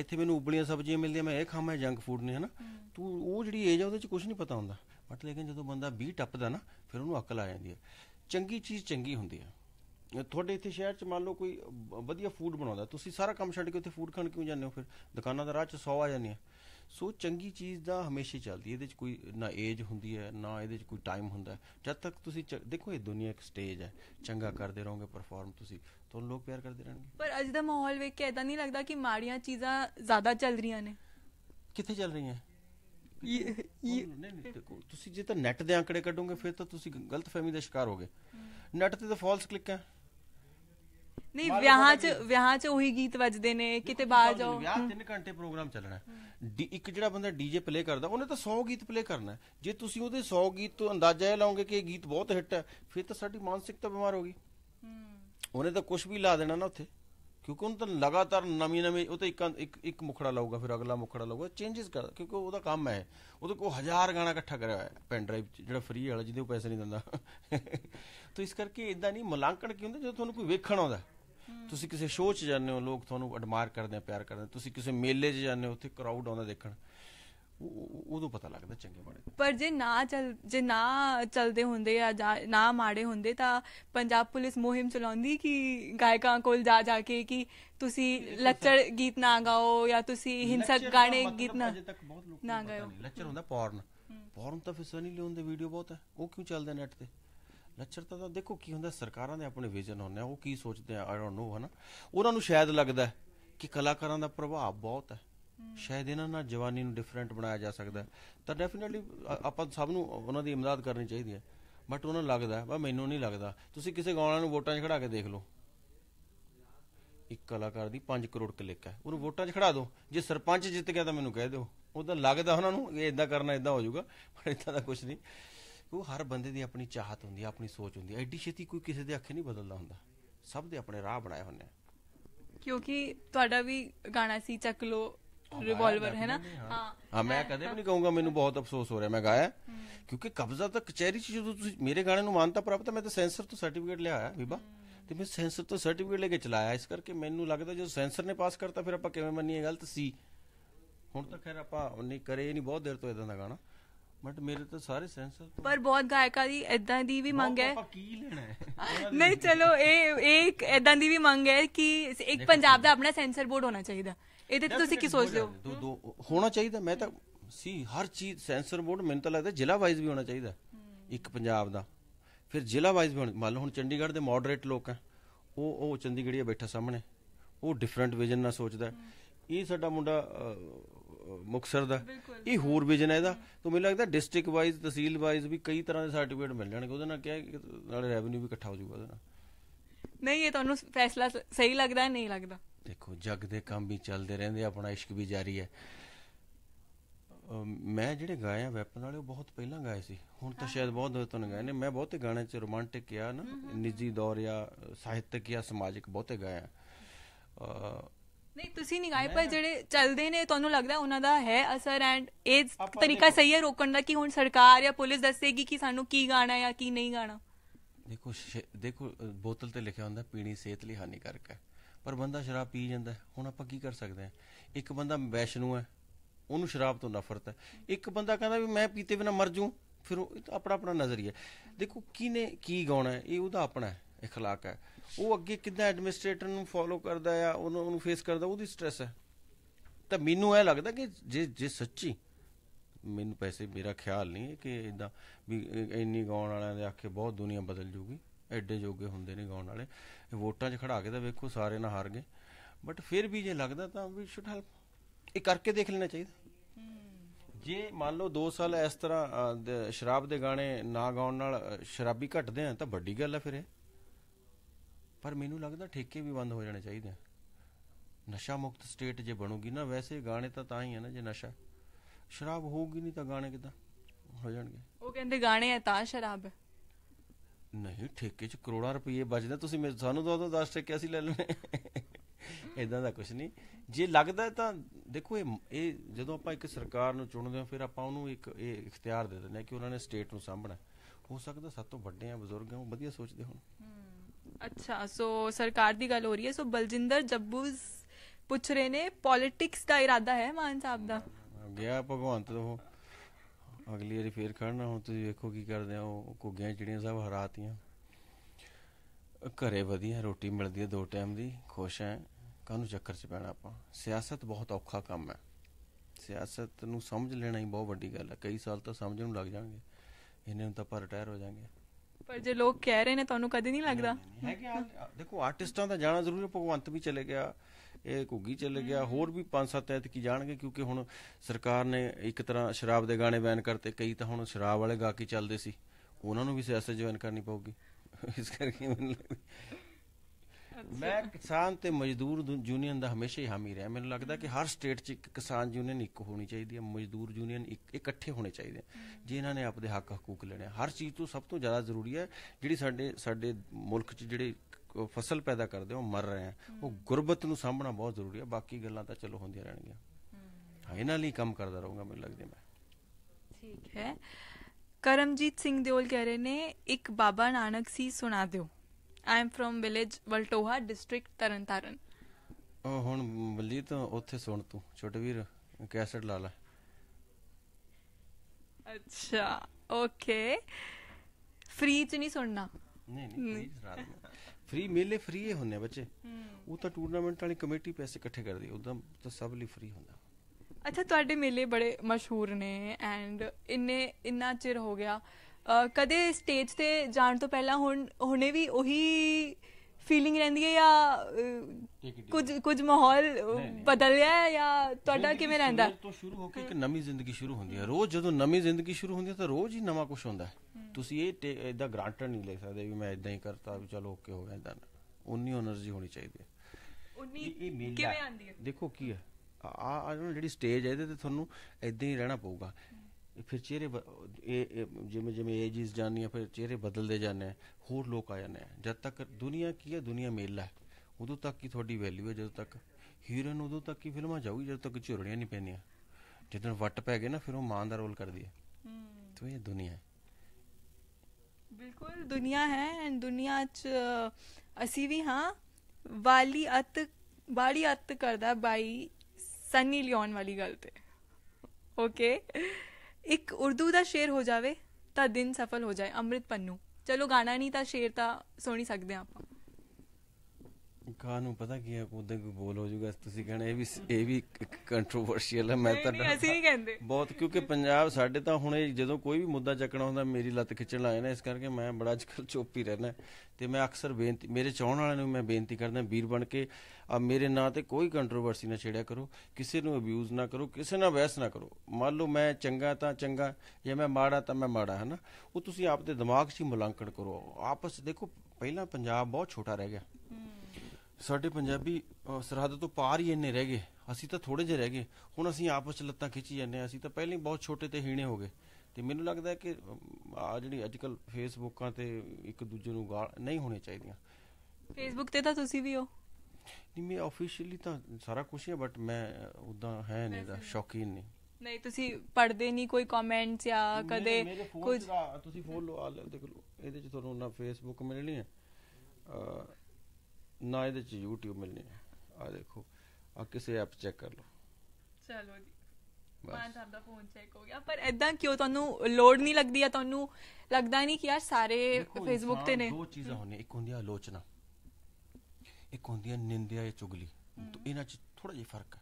ਇੱਥੇ ਮੈਨੂੰ ਉਬਲੀਆਂ ਸਬਜ਼ੀਆਂ ਮਿਲਦੀਆਂ ਮੈਂ ਇਹ ਖਾਵਾਂ ਜੰਕ ਫੂਡ ਨਹੀਂ ਹਨਾ ਤੂੰ ਉਹ ਜਿਹੜੀ ਏਜ ਆ ਉਹਦੇ ਚ ਕੁਝ ਨਹੀਂ ਪਤਾ ਹੁੰਦਾ ਬਟ ਲੇਕਿਨ ਜਦੋਂ ਬੰਦਾ 20 ਟੱਪਦਾ ਨਾ ਫਿਰ ਉਹਨੂੰ ਅਕਲ ਆ ਜਾਂਦੀ ਹੈ ਚੰਗੀ ਚੀਜ਼ ਚੰਗੀ ਹੁੰਦੀ ਹੈ ਤੁਹਾਡੇ ਇੱਥੇ ਸ਼ਹਿਰ 'ਚ ਮੰਨ ਲਓ ਕੋਈ ਵਧੀਆ ਫੂਡ ਬਣਾਉਂਦਾ ਤੁਸੀਂ ਸਾਰਾ ਕੰਮ ਛੱਡ ਕੇ ਉੱਥੇ ਫੂਡ ਖਾਣ ਕਿਉਂ ਜਾਂਦੇ ਹੋ ਫਿਰ ਦੁਕਾਨਾਂ ਦਾ ਰਾਹ 'ਚ 100 ਆ ਜਾਂਦੀਆਂ ਸੋ ਚੰਗੀ ਚੀਜ਼ ਦਾ ਹਮੇਸ਼ਾ ਚੱਲਦੀ ਇਹਦੇ 'ਚ ਕੋਈ ਨਾ ਏਜ ਹੁੰਦੀ ਹੈ ਨਾ ਇਹਦੇ 'ਚ ਕੋਈ ਟਾਈਮ ਹੁੰਦਾ ਜਦ ਤੱਕ ਤੁਸੀਂ ਦੇਖੋ ਇਹ ਦੁਨੀਆ ਇੱਕ ਸਟੇਜ ਹੈ ਚੰਗਾ ਕਰਦੇ ਰਹੋਗੇ ਪਰਫਾਰਮ ਤੁਸੀਂ ਤਾਂ ਲੋਕ ਪਿਆਰ ਕਰਦੇ ਰਹਿਣਗੇ ਪਰ ਅੱਜ ਦਾ ਮਾਹੌਲ ਵੇਖ ਕੇ ਇਦਾਂ ਨਹੀਂ ਲੱਗਦਾ ਕਿ ਮਾੜੀਆਂ ਚੀਜ਼ਾਂ ਜ਼ਿਆਦਾ ਚੱਲ ਰਹੀਆਂ ਨੇ ਕਿੱਥੇ ਚੱਲ ਰਹੀਆਂ ਇਹ ਨਹੀਂ ਨਹੀਂ ਦੇਖੋ ਤੁਸੀਂ ਜੇ ਤਾਂ ਨੈਟ ਦੇ ਅੰਕੜੇ ਕੱਢੋਗੇ ਫਿਰ ਤਾਂ ਤੁਸੀਂ ਗਲਤਫਹਿਮੀ ਦਾ ਸ਼ਿਕਾਰ ਹੋਗੇ ਨੈਟ ਤੇ ਤਾਂ ਫਾਲਸ ਕਲਿੱਕ ਹੈ ਨਹੀਂ ਵਿਆਹਾਂ 'ਚ ਵਿਆਹਾਂ 'ਚ ਉਹੀ ਗੀਤ ਵੱਜਦੇ ਨੇ ਕਿਤੇ ਬਾਹਰ ਜਾਓ ਵਿਆਹ 3 ਘੰਟੇ ਪ੍ਰੋਗਰਾਮ ਚੱਲਣਾ ਇੱਕ ਜਿਹੜਾ ਬੰਦਾ ਡੀਜੇ ਪਲੇ ਕਰਦਾ ਉਹਨੇ ਤਾਂ 100 ਗੀਤ ਪਲੇ ਕਰਨਾ ਜੇ ਤੁਸੀਂ ਉਹਦੇ 100 ਗੀਤ ਤੋਂ ਅੰਦਾਜ਼ਾ ਇਹ ਲਾਓਗੇ ਕਿ ਇਹ ਗੀਤ ਬਹੁਤ ਹਿੱਟ ਹੈ ਫਿਰ ਤਾਂ ਸਾਡੀ ਮਾਨਸਿਕਤਾ ਬਿਮਾਰ ਹੋ ਗਈ ਉਹਨੇ ਤਾਂ ਕੁਝ ਵੀ ਲਾ ਦੇਣਾ ਨਾ ਉੱਥੇ ਕਿਉਂਕਿ ਉਹ ਤਾਂ ਲਗਾਤਾਰ ਨਵੀਂ ਨਵੀਂ ਉਹ ਤਾਂ ਇੱਕ ਇੱਕ ਮੁਖੜਾ ਲਾਊਗਾ ਫਿਰ ਅਗਲਾ ਮੁਖੜਾ ਲਾਊਗਾ ਚੇਂਜਸ ਕਰ ਕਿਉਂਕਿ ਉਹਦਾ ਕੰਮ ਹੈ ਉਹਦੇ ਕੋਲ ਹਜ਼ਾਰ ਗਾਣਾ ਇਕੱਠਾ ਕਰਿਆ ਹੋਇਆ ਪੈਨ ਡਰਾਈਵ ਜਿਹੜਾ ਫ੍ਰੀ ਵਾਲਾ ਜਿਹਦੇ ਉਹ ਪੈਸੇ ਨਹੀਂ ਦਿੰਦਾ ਤੋ ਇਸ ਕਰਕੇ ਇਦਾਂ ਨਹੀਂ ਮਲਾਂਕਣ ਕੀ ਹੁੰਦਾ ਜਦੋਂ ਤੁਹਾਨੂੰ ਕੋਈ ਵੇਖਣ ਆਉਂਦਾ ਤੁਸੀਂ ਕਿਸੇ ਸ਼ੋਅ 'ਚ ਜਾਂਦੇ ਹੋ ਲੋਕ ਤੁਹਾਨੂੰ ਐਡਮਾਇਰ ਕਰਦੇ ਆ ਪਿਆਰ ਕਰਦੇ ਤੁਸੀਂ ਕਿਸੇ ਮੇਲੇ 'ਚ ਜਾਂਦੇ ਹੋ ਉੱਥੇ ਕਰਾਊਡ ਆਉਂਦਾ ਦੇਖਣ ਉਦੋਂ ਪਤਾ ਲੱਗਦਾ ਚੰਗੇ ਮਾੜੇ ਪਰ ਜੇ ਨਾ ਚਲ ਜੇ ਨਾ ਚਲਦੇ ਹੁੰਦੇ ਜਾਂ ਨਾ ਮਾੜੇ ਹੁੰਦੇ ਤਾਂ ਪੰਜਾਬ ਪੁਲਿਸ ਮੁਹਿੰਮ ਚਲਾਉਂਦੀ ਕਿ ਗਾਇਕਾਂ ਕੋਲ ਜਾ ਜਾ ਕੇ ਕਿ ਤੁਸੀਂ ਲੱਚੜ ਗੀਤ ਨਾ ਗਾਓ ਜਾਂ ਤੁਸੀਂ ਹਿੰਸਕ ਗਾਣੇ ਗੀਤ ਨਾ ਨਾ ਗਾਓ ਲੱਚੜ ਹੁੰਦਾ ਪੌਰਨ ਪੌਰਨ ਤਾਂ ਫਿਰ ਸਨੀ ਲਿਓਨ ਦੇ ਵੀਡੀਓ ਬਹੁਤ ਹੈ ਉਹ ਕਿਉਂ ਚੱਲਦੇ ਨੈਟ ਤੇ ਲੱਚਰਤਾ ਤਾਂ ਦੇਖੋ ਕੀ ਹੁੰਦਾ ਸਰਕਾਰਾਂ ਦੇ ਆਪਣੇ ਵਿਜ਼ਨ ਹੁੰਦੇ ਆ ਉਹ ਕੀ ਸੋਚਦੇ ਆ ਆਈ ਡੋਨਟ ਨੋ ਹਨਾ ਉਹਨਾਂ ਨੂੰ ਸ਼ਾਇਦ ਲੱਗਦਾ ਕਿ ਕਲਾਕਾਰਾਂ ਦਾ ਪ੍ਰਭਾਵ ਬਹੁਤ ਹੈ ਸ਼ਾਇਦ ਇਹਨਾਂ ਨਾਲ ਜਵਾਨੀ ਨੂੰ ਡਿਫਰੈਂਟ ਬਣਾਇਆ ਜਾ ਸਕਦਾ ਤਾਂ ਡੈਫੀਨਿਟਲੀ ਆਪਾਂ ਸਭ ਨੂੰ ਉਹਨਾਂ ਦੀ ਇਮਦਾਦ ਕਰਨੀ ਚਾਹੀਦੀ ਹੈ ਬਟ ਉਹਨਾਂ ਲੱਗਦਾ ਵਾ ਮੈਨੂੰ ਨਹੀਂ ਲੱਗਦਾ ਤੁਸੀਂ ਕਿਸੇ ਗੌਣਾਂ ਨੂੰ ਵੋਟਾਂ 'ਚ ਖੜਾ ਕੇ ਦੇਖ ਲਓ ਇੱਕ ਕਲਾਕਾਰ ਦੀ 5 ਕਰੋੜ ਕਲਿੱਕ ਹੈ ਉਹਨੂੰ ਵੋਟਾਂ 'ਚ ਖੜਾ ਦਿਓ ਜੇ ਸਰਪੰਚ ਜਿੱਤ ਗਿਆ ਤਾਂ ਮੈਨੂੰ ਕਹਿ ਦਿਓ ਉਹਦਾ ਲੱਗਦਾ ਉਹਨਾਂ ਨੂੰ ਇਹ ਇਦਾਂ ਕਰਨਾ ਇਦਾਂ ਹੋ ਜਾਊਗਾ ਪਰ ਇਦਾਂ ਦਾ ਕੁਝ ਨਹੀਂ ਉਹ ਹਰ ਬੰਦੇ ਦੀ ਆਪਣੀ ਚਾਹਤ ਹੁੰਦੀ ਹੈ ਆਪਣੀ ਸੋਚ ਹੁੰਦੀ ਹੈ ਐਡੀ ਛੇਤੀ ਕੋਈ ਕਿਸੇ ਦੇ ਅੱਖੇ ਨਹੀਂ ਬਦਲਦਾ ਹੁੰਦਾ ਸਭ ਦੇ ਆਪਣੇ ਰਾਹ ਬਣਾਏ ਹੁੰਦੇ ਕਿਉਂਕਿ ਤੁਹਾਡਾ ਵੀ ਗਾਣਾ ਸੀ ਚੱਕ ਲੋ ਰਿਵੋਲਵਰ ਹੈ ਨਾ ਹਾਂ ਮੈਂ ਕਦੇ ਵੀ ਨਹੀਂ ਕਹੂੰਗਾ ਮੈਨੂੰ ਬਹੁਤ ਅਫਸੋਸ ਹੋ ਰਿਹਾ ਮੈਂ ਗਾਇਆ ਕਿਉਂਕਿ ਕਬਜ਼ਾ ਤਾਂ ਕਚਹਿਰੀ 'ਚ ਜਦੋਂ ਤੁਸੀਂ ਮੇਰੇ ਗਾਣੇ ਨੂੰ ਮਾਨਤਾ ਪ੍ਰਾਪਤ ਮੈਂ ਤਾਂ ਸੈਂਸਰ ਤੋਂ ਸਰਟੀਫਿਕੇਟ ਲਿਆ ਆਇਆ ਬੀਬਾ ਤੇ ਮੈਂ ਸੈਂਸਰ ਤੋਂ ਸਰਟੀਫਿਕੇਟ ਲੈ ਕੇ ਚਲਾਇਆ ਇਸ ਕਰਕੇ ਮੈਨੂੰ ਲੱਗਦਾ ਜਦੋਂ ਸੈਂਸਰ ਨੇ ਪਾਸ ਕਰਤਾ ਫਿਰ ਆਪਾਂ ਕਿਵੇਂ ਮੰਨੀਏ ਗਲਤ ਸੀ ਹੁਣ ਤਾਂ ਖੈਰ ਆਪਾਂ ਨਹੀਂ ਕਰੇ ਨਹੀਂ ਬਹੁਤ ਦੇਰ ਤੋਂ ਇਦਾਂ ਦਾ ਗਾਣਾ ਬਟ ਮੇਰੇ ਤਾਂ ਸਾਰੇ ਸੈਂਸਰ ਪਰ ਬਹੁਤ ਗਾਇਕਾ ਦੀ ਇਦਾਂ ਦੀ ਵੀ ਮੰਗ ਹੈ ਆਪਾਂ ਕੀ ਲੈਣਾ ਹੈ ਨਹੀਂ ਚਲੋ ਇਹ ਇੱਕ ਇਦਾਂ ਦੀ ਵੀ ਮੰਗ ਹੈ ਕਿ ਇੱਕ ਪੰਜਾਬ ਦਾ ਆਪਣਾ ਸੈਂਸਰ ਬੋਰਡ ਹੋਣਾ ਚਾਹੀਦਾ ਇਹਦੇ ਤੇ ਤੁਸੀਂ ਕੀ ਸੋਚਦੇ ਹੋ ਹੋਣਾ ਚਾਹੀਦਾ ਮੈਂ ਤਾਂ ਸੀ ਹਰ ਚੀਜ਼ ਸੈਂਸਰ ਬੋਰਡ ਮੈਨੂੰ ਤਾਂ ਲੱਗਦਾ ਜ਼ਿਲ੍ਹਾ ਵਾਈਜ਼ ਵੀ ਹੋਣਾ ਚਾਹੀਦਾ ਇੱਕ ਪੰਜਾਬ ਦਾ ਫਿਰ ਜ਼ਿਲ੍ਹਾ ਵਾਈਜ਼ ਵੀ ਮੰਨ ਲਓ ਹੁਣ ਚੰਡੀਗੜ੍ਹ ਦੇ ਮੋਡਰੇਟ ਲੋਕ ਆ ਉਹ ਉਹ ਚੰਡੀਗੜ੍ਹੀਆ ਬੈਠਾ ਸਾਹਮਣੇ ਉਹ ਡਿਫਰੈਂਟ ਵਿਜ਼ਨ ਨਾਲ ਸੋਚਦਾ ਇਹ ਸਾਡਾ ਮੁੰਡਾ ਮੁਕਸਰ ਦਾ ਇਹ ਹੋਰ ਵਿਜ਼ਨ ਹੈ ਇਹਦਾ ਤੋਂ ਮੈਨੂੰ ਲੱਗਦਾ ਡਿਸਟ੍ਰਿਕਟ ਵਾਈਜ਼ ਤਹਿਸੀਲ ਵਾਈਜ਼ ਵੀ ਕਈ ਤਰ੍ਹਾਂ ਦੇ ਸਰਟੀਫਿਕੇਟ ਮਿਲ ਜਾਣਗੇ ਉਹਦੇ ਨਾਲ ਕਿਹਾ ਨਾਲੇ ਰੈਵਨਿਊ ਵੀ ਇਕੱਠਾ ਹੋ ਜਾਊਗਾ ਉਹਦੇ ਨਾਲ ਨਹੀਂ ਇਹ ਤੁਹਾਨੂੰ ਫੈਸਲਾ ਸਹੀ ਲੱਗਦਾ ਨਹੀਂ ਲੱਗਦਾ ਦੇਖੋ ਜਗ ਦੇ ਕੰਮ ਵੀ ਚੱਲਦੇ ਰਹਿੰਦੇ ਆਪਣਾ ਇਸ਼ਕ ਵੀ ਜਾਰੀ ਹੈ ਮੈਂ ਜਿਹੜੇ ਗਾਏ ਆ ਵੈਪਨ ਵਾਲੇ ਉਹ ਬਹੁਤ ਪਹਿਲਾਂ ਗਾਏ ਸੀ ਹੁਣ ਤਾਂ ਸ਼ਾਇਦ ਬਹੁਤ ਦੂਰ ਤੋਂ ਗਾਏ ਨੇ ਮੈਂ ਬਹੁਤੇ ਗਾਣੇ ਚ ਰੋਮਾਂਟਿਕ ਆ ਨਾ ਨਿੱਜੀ ਦੌਰ ਜਾਂ ਸਾਹਿਤਕ ਜਾਂ ਸਮਾਜਿਕ ਬਹੁਤੇ ਗਾਏ ਆ ਨਹੀਂ ਤੁਸੀਂ ਨਹੀਂ ਗਾਏ ਪਰ ਜਿਹੜੇ ਚੱਲਦੇ ਨੇ ਤੁਹਾਨੂੰ ਲੱਗਦਾ ਉਹਨਾਂ ਦਾ ਹੈ ਅਸਰ ਐਂਡ ਇਹ ਤਰੀਕਾ ਸਹੀ ਹੈ ਰੋਕਣ ਦਾ ਕਿ ਹੁਣ ਸਰਕਾਰ ਜਾਂ ਪੁਲਿਸ ਦੱਸੇਗੀ ਕਿ ਸਾਨੂੰ ਕੀ ਗਾਣਾ ਹੈ ਜਾਂ ਕੀ ਨਹੀਂ ਗਾਣਾ ਦੇਖੋ ਦੇਖੋ ਬੋਤਲ ਤੇ ਲਿਖਿਆ ਹੁੰਦਾ ਪੀਣੀ ਸਿਹਤ ਲਈ ਹਾਨੀਕਾਰਕ ਹੈ ਪਰ ਬੰਦਾ ਸ਼ਰਾਬ ਪੀ ਜਾਂਦਾ ਹੁਣ ਆਪਾਂ ਕੀ ਕਰ ਸਕਦੇ ਆ ਇੱਕ ਬੰਦਾ ਵੈਸ਼ਨੂ ਹੈ ਉਹਨੂੰ ਸ਼ਰਾਬ ਤੋਂ ਨਫ਼ਰਤ ਹੈ ਇੱਕ ਬੰਦਾ ਕਹਿੰਦਾ ਵੀ ਮੈਂ ਪੀਤੇ ਬਿਨਾ ਮਰ ਜੂ ਫਿਰ ਉਹ ਆਪਣਾ ਆਪਣਾ ਨਜ਼ਰੀਆ ਦੇਖੋ ਕਿਨੇ ਕੀ ਗਾਉਣਾ ਹੈ ਇਹ ਉਹਦਾ ਆਪਣਾ ਹੈ اخلاق ਹੈ ਉਹ ਅੱਗੇ ਕਿਦਾਂ ਐਡਮਿਨਿਸਟ੍ਰੇਟਰ ਨੂੰ ਫੋਲੋ ਕਰਦਾ ਆ ਉਹਨੂੰ ਉਹਨੂੰ ਫੇਸ ਕਰਦਾ ਉਹਦੀ ਸਟ੍ਰੈਸ ਹੈ ਤਾਂ ਮੈਨੂੰ ਇਹ ਲੱਗਦਾ ਕਿ ਜੇ ਜੇ ਸੱਚੀ ਮੈਨੂੰ ਪੈਸੇ ਮੇਰਾ ਖਿਆਲ ਨਹੀਂ ਕਿ ਇਦਾਂ ਵੀ ਇੰਨੀ ਗਾਉਣ ਵਾਲਿਆਂ ਦੇ ਆਖੇ ਬਹੁਤ ਦੁਨੀਆ ਬਦਲ ਜੂਗੀ ਐਡੇ ਜੋਗੇ ਹੁੰਦੇ ਨੇ ਗਾਉਣ ਵਾਲੇ ਵੋਟਾਂ 'ਚ ਖੜਾ ਕੇ ਤਾਂ ਵੇਖੋ ਸਾਰੇ ਨਾ ਹਾਰ ਗਏ ਬਟ ਫਿਰ ਵੀ ਜੇ ਲੱਗਦਾ ਤਾਂ ਵੀ ਸ਼ੁੱਡ ਹੈਲਪ ਇਹ ਕਰਕੇ ਦੇਖ ਲੈਣਾ ਚਾਹੀਦਾ ਜੇ ਮੰਨ ਲਓ 2 ਸਾਲ ਇਸ ਤਰ੍ਹਾਂ ਸ਼ਰਾਬ ਦੇ ਗਾਣੇ ਨਾ ਗਾਉਣ ਨਾਲ ਸ਼ਰਾਬੀ ਘਟਦੇ ਆ ਤਾਂ ਵੱਡੀ ਗੱਲ ਆ ਫਿਰ ਇਹ ਪਰ ਮੈਨੂੰ ਲੱਗਦਾ ਠੇਕੇ ਵੀ ਬੰਦ ਹੋ ਜਾਣੇ ਚਾਹੀਦੇ ਨਸ਼ਾ ਮੁਕਤ ਸਟੇਟ ਜੇ ਬਣੂਗੀ ਨਾ ਵੈਸੇ ਗਾਣੇ ਤਾਂ ਤਾਂ ਹੀ ਆ ਨਾ ਜੇ ਨਸ਼ਾ ਸ਼ਰਾਬ ਹੋਊਗੀ ਨਹੀਂ ਤਾਂ ਗਾਣੇ ਕਿਦਾਂ ਹੋ ਜਾਣਗੇ ਉਹ ਕਹਿੰਦੇ ਗਾਣੇ ਆ ਤਾਂ ਸ਼ਰਾਬ ਹੈ ਨਹੀਂ ਠੇਕੇ 'ਚ ਕਰੋੜਾਂ ਰੁਪਏ ਬਚਦੇ ਤੁਸੀਂ ਮੈਨੂੰ ਸਾਨੂੰ ਦੋ ਦੋ 10 ਠੇਕੇ ਅਸੀਂ ਲੈ ਲੈਣੇ ਇਦਾਂ ਦਾ ਕੁਝ ਨਹੀਂ ਜੇ ਲੱਗਦਾ ਤਾਂ ਦੇਖੋ ਇਹ ਇਹ ਜਦੋਂ ਆਪਾਂ ਇੱਕ ਸਰਕਾਰ ਨੂੰ ਚੁਣਦੇ ਹਾਂ ਫਿਰ ਆਪਾਂ ਉਹਨੂੰ ਇੱਕ ਇਹ ਇਖਤਿਆਰ ਦੇ ਦਿੰਦੇ ਹਾਂ ਕਿ ਉਹਨਾਂ ਨੇ ਸਟੇਟ ਨੂੰ ਸਾਂਭਣਾ ਹੋ ਸਕਦਾ ਸਭ ਤੋਂ ਵੱਡੇ ਆ ਬਜ਼ੁਰਗ ਆ ਉਹ ਵਧੀਆ ਸੋਚਦੇ ਹੋਣ ਅੱਛਾ ਸੋ ਸਰਕਾਰ ਦੀ ਗੱਲ ਹੋ ਰਹੀ ਹੈ ਸੋ ਬਲਜਿੰਦਰ ਜੱਬੂ ਪੁੱਛ ਰਹੇ ਨੇ ਪੋਲਿਟਿਕਸ ਦਾ ਇਰਾਦਾ ਹੈ ਮਾਨ ਸਾਹਿਬ ਦਾ ਗਿਆ ਭਗਵੰਤ ਤੋਂ ਅਗਲੀ ਵਾਰੀ ਫੇਰ ਖੜਨਾ ਹੁਣ ਤੁਸੀਂ ਵੇਖੋ ਕੀ ਕਰਦੇ ਆ ਉਹ ਘੁੱਗੀਆਂ ਚਿੜੀਆਂ ਸਭ ਹਰਾਤੀਆਂ ਘਰੇ ਵਧੀਆ ਰੋਟੀ ਮਿਲਦੀ ਹੈ ਦੋ ਟਾਈਮ ਦੀ ਖੁਸ਼ ਹੈ ਕਾਹਨੂੰ ਚੱਕਰ 'ਚ ਪੈਣਾ ਆਪਾਂ ਸਿਆਸਤ ਬਹੁਤ ਔਖਾ ਕੰਮ ਹੈ ਸਿਆਸਤ ਨੂੰ ਸਮਝ ਲੈਣਾ ਹੀ ਬਹੁਤ ਵੱਡੀ ਗੱਲ ਹੈ ਕਈ ਸਾਲ ਤਾਂ ਸਮਝਣ ਨੂੰ ਲੱਗ ਜਾਣਗੇ ਇਹਨੇ ਨੂੰ ਤਾਂ ਪਰ ਰਿਟਾਇਰ ਹੋ ਜਾਣਗੇ ਪਰ ਜੇ ਲੋਕ ਕਹਿ ਰਹੇ ਨੇ ਤੁਹਾਨੂੰ ਕਦੇ ਨਹੀਂ ਲੱਗਦਾ ਹੈ ਕਿ ਦੇਖੋ ਆਰਟਿਸਟਾਂ ਦਾ ਜਾਣਾ ਜ਼ਰੂਰੀ ਹੈ ਭਗਵੰਤ ਵੀ ਚਲੇ ਗਿਆ ਇਹ ਘੁੱਗੀ ਚਲੇ ਗਿਆ ਹੋਰ ਵੀ ਪੰਜ ਸੱਤ ਐਤ ਕੀ ਜਾਣਗੇ ਕਿਉਂਕਿ ਹੁਣ ਸਰਕਾਰ ਨੇ ਇੱਕ ਤਰ੍ਹਾਂ ਸ਼ਰਾਬ ਦੇ ਗਾਣੇ ਬੈਨ ਕਰਤੇ ਕਈ ਤਾਂ ਹੁਣ ਸ਼ਰਾਬ ਵਾਲੇ ਗਾ ਕੇ ਚੱਲਦੇ ਸੀ ਉਹਨਾਂ ਨੂੰ ਵੀ ਸਿਆਸਤ ਜੁਆਇਨ ਕਰਨੀ ਪਊਗੀ ਇਸ ਕਰਕੇ ਮੈਨੂੰ ਲੱਗਦਾ ਮੈਂ ਕਿਸਾਨ ਤੇ ਮਜ਼ਦੂਰ ਯੂਨੀਅਨ ਦਾ ਹਮੇਸ਼ਾ ਹੀ ਹਾਮੀ ਰਿਹਾ ਮੈਨੂੰ ਲੱਗਦਾ ਕਿ ਹਰ ਸਟੇਟ 'ਚ ਇੱਕ ਕਿਸਾਨ ਯੂਨੀਅਨ ਇੱਕ ਹੋਣੀ ਚਾਹੀਦੀ ਹੈ ਮਜ਼ਦੂਰ ਯੂਨੀਅਨ ਇਕੱਠੇ ਹੋਣੇ ਚਾਹੀਦੇ ਜੇ ਇਹਨਾਂ ਨੇ ਆਪਦੇ ਹੱਕ ਹਕੂਕ ਲੈਣੇ ਹਰ ਚੀਜ਼ ਤੋਂ ਸਭ ਤੋਂ ਜ਼ਿਆਦਾ ਜ਼ਰੂਰੀ ਹੈ ਜਿਹੜੀ ਸਾਡੇ ਸਾਡੇ ਮੁਲਕ 'ਚ ਜਿਹੜੇ ਫਸਲ ਪੈਦਾ ਕਰਦੇ ਹੋ ਮਰ ਰਹੇ ਆ ਉਹ ਗੁਰਬਤ ਨੂੰ ਸਾਹਮਣਾ ਬਹੁਤ ਜ਼ਰੂਰੀ ਹੈ ਬਾਕੀ ਗੱਲਾਂ ਤਾਂ ਚਲੋ ਹੁੰਦੀਆਂ ਰਹਿਣਗੀਆਂ ਹਾਂ ਇਹਨਾਂ ਲਈ ਕੰਮ ਕਰਦਾ ਰਹੂੰਗਾ ਮੈਨੂੰ ਲੱਗਦੀ ਮੈਂ ਠੀਕ ਹੈ ਕਰਮਜੀਤ ਸਿੰਘ ਦਿਓਲ ਕਹਿ ਰਹੇ ਨੇ ਇੱਕ ਬਾਬਾ ਨਾਨਕ ਸੀ ਸੁਣਾ ਦਿਓ I am from village Valtoha district Tarn Taran ਉਹ ਹੁਣ ਬੱਲੀ ਤਾਂ ਉੱਥੇ ਸੁਣ ਤੂੰ ਛੋਟੇ ਵੀਰ ਕੈਸਟ ਲਾ ਲੈ ਅੱਛਾ ਓਕੇ ਫ੍ਰੀ ਚ ਨਹੀਂ ਸੁਣਨਾ ਨਹੀਂ ਨਹੀਂ ਪਲੀਜ਼ ਰਾਤ ਨੂੰ ਫ੍ਰੀ ਮੇਲੇ ਫ੍ਰੀ ਹੀ ਹੁੰਨੇ ਬੱਚੇ ਉਹ ਤਾਂ ਟੂਰਨਾਮੈਂਟ ਵਾਲੀ ਕਮੇਟੀ ਪੈਸੇ ਇਕੱਠੇ ਕਰਦੀ ਉਦਾਂ ਤਾਂ ਸਭ ਲਈ ਫ੍ਰੀ ਹੁੰਦਾ ਅੱਛਾ ਤੁਹਾਡੇ ਮੇਲੇ ਬੜੇ ਮਸ਼ਹੂਰ ਨੇ ਐਂਡ ਇੰਨੇ ਇੰਨਾ ਚਿਰ ਹੋ ਗਿਆ ਕਦੇ ਸਟੇਜ ਤੇ ਜਾਣ ਤੋਂ ਪਹਿਲਾਂ ਹੁਣ ਹੁਣੇ ਵੀ ਉਹੀ ਫੀਲਿੰਗ ਰਹਿੰਦੀ ਹੈ ਜਾਂ ਕੁਝ ਕੁਝ ਮਾਹੌਲ ਬਦਲਿਆ ਹੈ ਜਾਂ ਤੁਹਾਡਾ ਕਿਵੇਂ ਰਹਿੰਦਾ ਹੈ ਤੋਂ ਸ਼ੁਰੂ ਹੋ ਕੇ ਇੱਕ ਨਵੀਂ ਜ਼ਿੰਦਗੀ ਸ਼ੁਰੂ ਹੁੰਦੀ ਹੈ ਰੋਜ਼ ਜਦੋਂ ਨਵੀਂ ਜ਼ਿੰਦਗੀ ਸ਼ੁਰੂ ਹੁੰਦੀ ਹੈ ਤਾਂ ਰੋਜ਼ ਹੀ ਨਵਾਂ ਕੁਝ ਹੁੰਦਾ ਹੈ ਤੁਸੀਂ ਇਹ ਇਦਾਂ ਗਰੰਟਰ ਨਹੀਂ ਲੈ ਸਕਦੇ ਵੀ ਮੈਂ ਇਦਾਂ ਹੀ ਕਰਤਾ ਵੀ ਚਲੋ ਓਕੇ ਹੋ ਗਿਆ ਇਦਾਂ ਉਨੀ એનર્ਜੀ ਹੋਣੀ ਚਾਹੀਦੀ ਹੈ ਉਨੀ ਕਿਵੇਂ ਆਂਦੀ ਹੈ ਦੇਖੋ ਕੀ ਹੈ ਆ ਜਿਹੜੀ ਸਟੇਜ ਹੈ ਇਹਦੇ ਤੇ ਤੁਹਾਨੂੰ ਇਦਾਂ ਹੀ ਰਹਿਣਾ ਪਊਗਾ ਫਿਰ ਚਿਹਰੇ ਜਿਵੇਂ ਜਿਵੇਂ ਏਜਸ ਜਾਣੀਆਂ ਫਿਰ ਚਿਹਰੇ ਬਦਲਦੇ ਜਾਂਦੇ ਹੋਰ ਲੋਕ ਆ ਜਾਂਦੇ ਜਦ ਤੱਕ ਦੁਨੀਆ ਕੀ ਹੈ ਦੁਨੀਆ ਮੇਲਾ ਹੈ ਉਦੋਂ ਤੱਕ ਕੀ ਤੁਹਾਡੀ ਵੈਲਿਊ ਹੈ ਜਦੋਂ ਤੱਕ ਹੀਰਨ ਉਦੋਂ ਤੱਕ ਹੀ ਫਿਲਮਾਂ ਜਾਊਗੀ ਜਦੋਂ ਤੱਕ ਝੁਰੜੀਆਂ ਨਹੀਂ ਪੈਣੀਆਂ ਜਦੋਂ ਵੱਟ ਪੈ ਗਏ ਨਾ ਫਿਰ ਉਹ ਮਾਂ ਦਾ ਰੋਲ ਕਰਦੀ ਹੈ ਹੂੰ ਤੇ ਇਹ ਦੁਨੀਆ ਹੈ ਬਿਲਕੁਲ ਦੁਨੀਆ ਹੈ ਐਂਡ ਦੁਨੀਆ 'ਚ ਅਸੀਂ ਵੀ ਹਾਂ ਵਾਲੀ ਅਤ ਬਾੜੀ ਅਤ ਕਰਦਾ ਬਾਈ ਸਨੀ ਲਿਓਨ ਵਾਲੀ ਗੱਲ ਤੇ ਓਕੇ ਇੱਕ ਉਰਦੂ ਦਾ ਸ਼ੇਰ ਹੋ ਜਾਵੇ ਤਾਂ ਦਿਨ ਸਫਲ ਹੋ ਜਾਏ ਅੰਮ੍ਰਿਤ ਪੰਨੂ ਚਲੋ ਗਾਣਾ ਨਹੀਂ ਤਾਂ ਸ਼ੇਰ ਤਾਂ ਸੁਣੀ ਸਕਦੇ ਆਪਾਂ ਕਾਨੂੰ ਪਤਾ ਕੀ ਹੈ ਉਹਦੇ ਕੋਈ ਬੋਲ ਹੋ ਜਾਊਗਾ ਤੁਸੀਂ ਕਹਿੰਦੇ ਇਹ ਵੀ ਇਹ ਵੀ ਕੰਟਰੋਵਰਸ਼ੀਅਲ ਹੈ ਮੈਂ ਤਾਂ ਨਹੀਂ ਅਸੀਂ ਨਹੀਂ ਕਹਿੰਦੇ ਬਹੁਤ ਕਿਉਂਕਿ ਪੰਜਾਬ ਸਾਡੇ ਤਾਂ ਹੁਣ ਜਦੋਂ ਕੋਈ ਵੀ ਮੁੱਦਾ ਚੱਕਣਾ ਹੁੰਦਾ ਮੇਰੀ ਲੱਤ ਖਿੱਚਣ ਲਾ ਜਾਂਦਾ ਇਸ ਕਰਕੇ ਮੈਂ ਬੜਾ ਅੱਜਕੱਲ ਚੁੱਪ ਹੀ ਰਹਿਣਾ ਤੇ ਮੈਂ ਅਕਸਰ ਬੇਨਤੀ ਮੇਰੇ ਚਾਹਣ ਵਾਲਿਆਂ ਨੂੰ ਮੈਂ ਬੇਨਤੀ ਕਰਦਾ ਵੀਰ ਬਣ ਕੇ ਆ ਮੇਰੇ ਨਾਂ ਤੇ ਕੋਈ ਕੰਟਰੋਵਰਸੀ ਨਾ ਛੇੜਿਆ ਕਰੋ ਕਿਸੇ ਨੂੰ ਅਬਿਊਜ਼ ਨਾ ਕਰੋ ਕਿਸੇ ਨਾਲ ਬਹਿਸ ਨਾ ਕਰੋ ਮੰਨ ਲਓ ਮੈਂ ਚੰਗਾ ਤਾਂ ਚੰਗਾ ਜੇ ਮੈਂ ਮਾੜਾ ਤਾਂ ਮੈਂ ਮਾੜਾ ਹੈ ਨਾ ਉਹ ਤੁਸੀਂ ਆਪਦੇ ਦਿਮਾਗ 'ਚ ਹੀ ਮੁਲਾਂਕਣ ਕਰੋ ਆਪਸ ਦੇਖੋ ਪਹਿਲਾਂ ਪੰਜਾਬ ਬਹੁਤ ਛੋਟਾ ਰਹਿ ਗਿਆ ਸਾਡੇ ਪੰਜਾਬੀ ਸਰਹੱਦ ਤੋਂ ਪਾਰ ਹੀ ਇੰਨੇ ਰਹਿ ਗਏ ਅਸੀਂ ਤਾਂ ਥੋੜੇ ਜਿਹੇ ਰਹਿ ਗਏ ਹੁਣ ਅਸੀਂ ਆਪਸ ਵਿੱਚ ਲੱਤਾਂ ਖਿੱਚੀ ਜਾਂਦੇ ਆ ਅਸੀਂ ਤਾਂ ਪਹਿਲਾਂ ਹੀ ਬਹੁਤ ਛੋਟੇ ਤੇ ਹੀਣੇ ਹੋ ਗਏ ਤੇ ਮੈਨੂੰ ਲੱਗਦਾ ਕਿ ਆ ਜਿਹੜੀ ਅੱਜਕੱਲ ਫੇਸਬੁੱਕਾਂ ਤੇ ਇੱਕ ਦੂਜੇ ਨੂੰ ਗਾਲ ਨਹੀਂ ਹੋਣੀ ਚਾਹੀਦੀਆਂ ਫੇਸਬੁੱਕ ਤੇ ਤਾਂ ਤੁਸੀਂ ਵੀ ਹੋ ਨਹੀਂ ਮੈਂ ਆਫੀਸ਼ੀਅਲੀ ਤਾਂ ਸਾਰਾ ਕੁਝ ਹੈ ਬਟ ਮੈਂ ਉਦਾਂ ਹੈ ਨਹੀਂ ਦਾ ਸ਼ੌਕੀਨ ਨਹੀਂ ਨਹੀਂ ਤੁਸੀਂ ਪੜਦੇ ਨਹੀਂ ਕੋਈ ਕਮੈਂਟਸ ਜਾਂ ਕਦੇ ਕੁਝ ਤੁਸੀਂ ਫੋਲੋ ਆ ਲੈ ਦੇਖ ਲਓ ਇਹਦੇ ਚ ਤੁਹਾਨੂੰ ਨਾ ਫੇਸਬੁੱਕ ਮਿਲਣੀ ਹੈ ਨਾ ਇਹਦੇ ਚ YouTube ਮਿਲਣੀ ਹੈ ਆ ਦੇਖੋ ਆ ਕਿਸੇ ਐਪ ਚੈੱਕ ਕਰ ਲਓ ਚਲੋ ਜੀ ਮੈਂ ਤਾਂ ਦਾ ਫੋਨ ਚੈੱਕ ਹੋ ਗਿਆ ਪਰ ਐਦਾਂ ਕਿਉਂ ਤੁਹਾਨੂੰ ਲੋਡ ਨਹੀਂ ਲੱਗਦੀ ਆ ਤੁਹਾਨੂੰ ਲੱਗਦਾ ਨਹੀਂ ਕਿ ਯਾਰ ਸਾਰੇ ਫੇਸਬੁੱਕ ਤੇ ਨੇ ਦੋ ਚੀਜ਼ਾਂ ਹੁੰਦੀਆਂ ਇੱਕ ਹੁੰਦੀ ਆ ਆਲੋਚਨਾ ਇੱਕ ਹੁੰਦੀ ਆ ਨਿੰਦਿਆ ਜਾਂ ਚੁਗਲੀ ਤਾਂ ਇਹਨਾਂ 'ਚ ਥੋੜਾ ਜਿਹਾ ਫਰਕ ਹੈ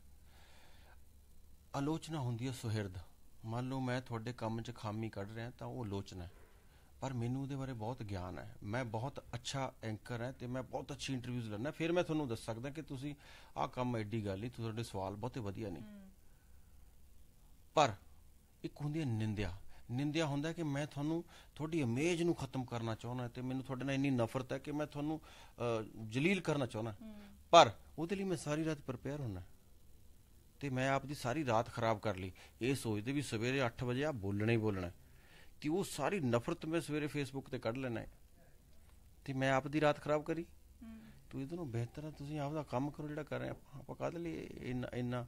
ਆਲੋਚਨਾ ਹੁੰਦੀ ਹੈ ਸੁਹਿਰਦ ਮੰਨ ਲਓ ਮੈਂ ਤੁਹਾਡੇ ਕੰਮ 'ਚ ਖਾਮੀ ਕੱਢ ਰਿਹਾ ਤਾਂ ਉਹ ਆਲੋਚਨਾ ਹੈ ਪਰ ਮੈਨੂੰ ਉਹਦੇ ਬਾਰੇ ਬਹੁਤ ਗਿਆਨ ਹੈ ਮੈਂ ਬਹੁਤ ਅੱਛਾ ਐਂਕਰ ਹੈ ਤੇ ਮੈਂ ਬਹੁਤ ਅੱਛੀ ਇੰਟਰਵਿਊਜ਼ ਲੈਣਾ ਫਿਰ ਮੈਂ ਤੁਹਾਨੂੰ ਦੱਸ ਸਕਦਾ ਕਿ ਤੁਸੀਂ ਆਹ ਕੰਮ ਐਡੀ ਗੱਲ ਨਹੀਂ ਤੁਹਾਡੇ ਸਵਾਲ ਬਹੁਤੇ ਵਧੀਆ ਨਹੀਂ ਪਰ ਇੱਕ ਹੁੰਦੀ ਹੈ ਨਿੰਦਿਆ ਨਿੰਦਿਆ ਹੁੰਦਾ ਕਿ ਮੈਂ ਤੁਹਾਨੂੰ ਤੁਹਾਡੀ ਇਮੇਜ ਨੂੰ ਖਤਮ ਕਰਨਾ ਚਾਹੁੰਦਾ ਤੇ ਮੈਨੂੰ ਤੁਹਾਡੇ ਨਾਲ ਇੰਨੀ ਨਫ਼ਰਤ ਹੈ ਕਿ ਮੈਂ ਤੁਹਾਨੂੰ ਜਲੀਲ ਕਰਨਾ ਚਾਹੁੰਦਾ ਪਰ ਉਹਦੇ ਲਈ ਮੈਂ ਸਾਰੀ ਰਾਤ ਪ੍ਰਪੇਅਰ ਹੁੰਨਾ ਤੇ ਮੈਂ ਆਪਦੀ ਸਾਰੀ ਰਾਤ ਖਰਾਬ ਕਰ ਲਈ ਇਹ ਸੋਚਦੇ ਵੀ ਸਵੇਰੇ 8 ਵਜੇ ਆ ਬੋਲਣਾ ਹੀ ਬੋਲਣਾ ਤੇ ਉਹ ਸਾਰੀ ਨਫ਼ਰਤ ਮੈਂ ਸਵੇਰੇ ਫੇਸਬੁੱਕ ਤੇ ਕੱਢ ਲੈਣਾ ਹੈ ਤੇ ਮੈਂ ਆਪ ਦੀ ਰਾਤ ਖਰਾਬ ਕਰੀ ਤੂੰ ਇਹਦੋਂ ਬਿਹਤਰ ਆ ਤੁਸੀਂ ਆਪ ਦਾ ਕੰਮ ਕਰੋ ਜਿਹੜਾ ਕਰ ਰਹੇ ਆਪਾਂ ਆਪਾਂ ਕਾਹਦੇ ਲਈ ਇੰਨਾ ਇੰਨਾ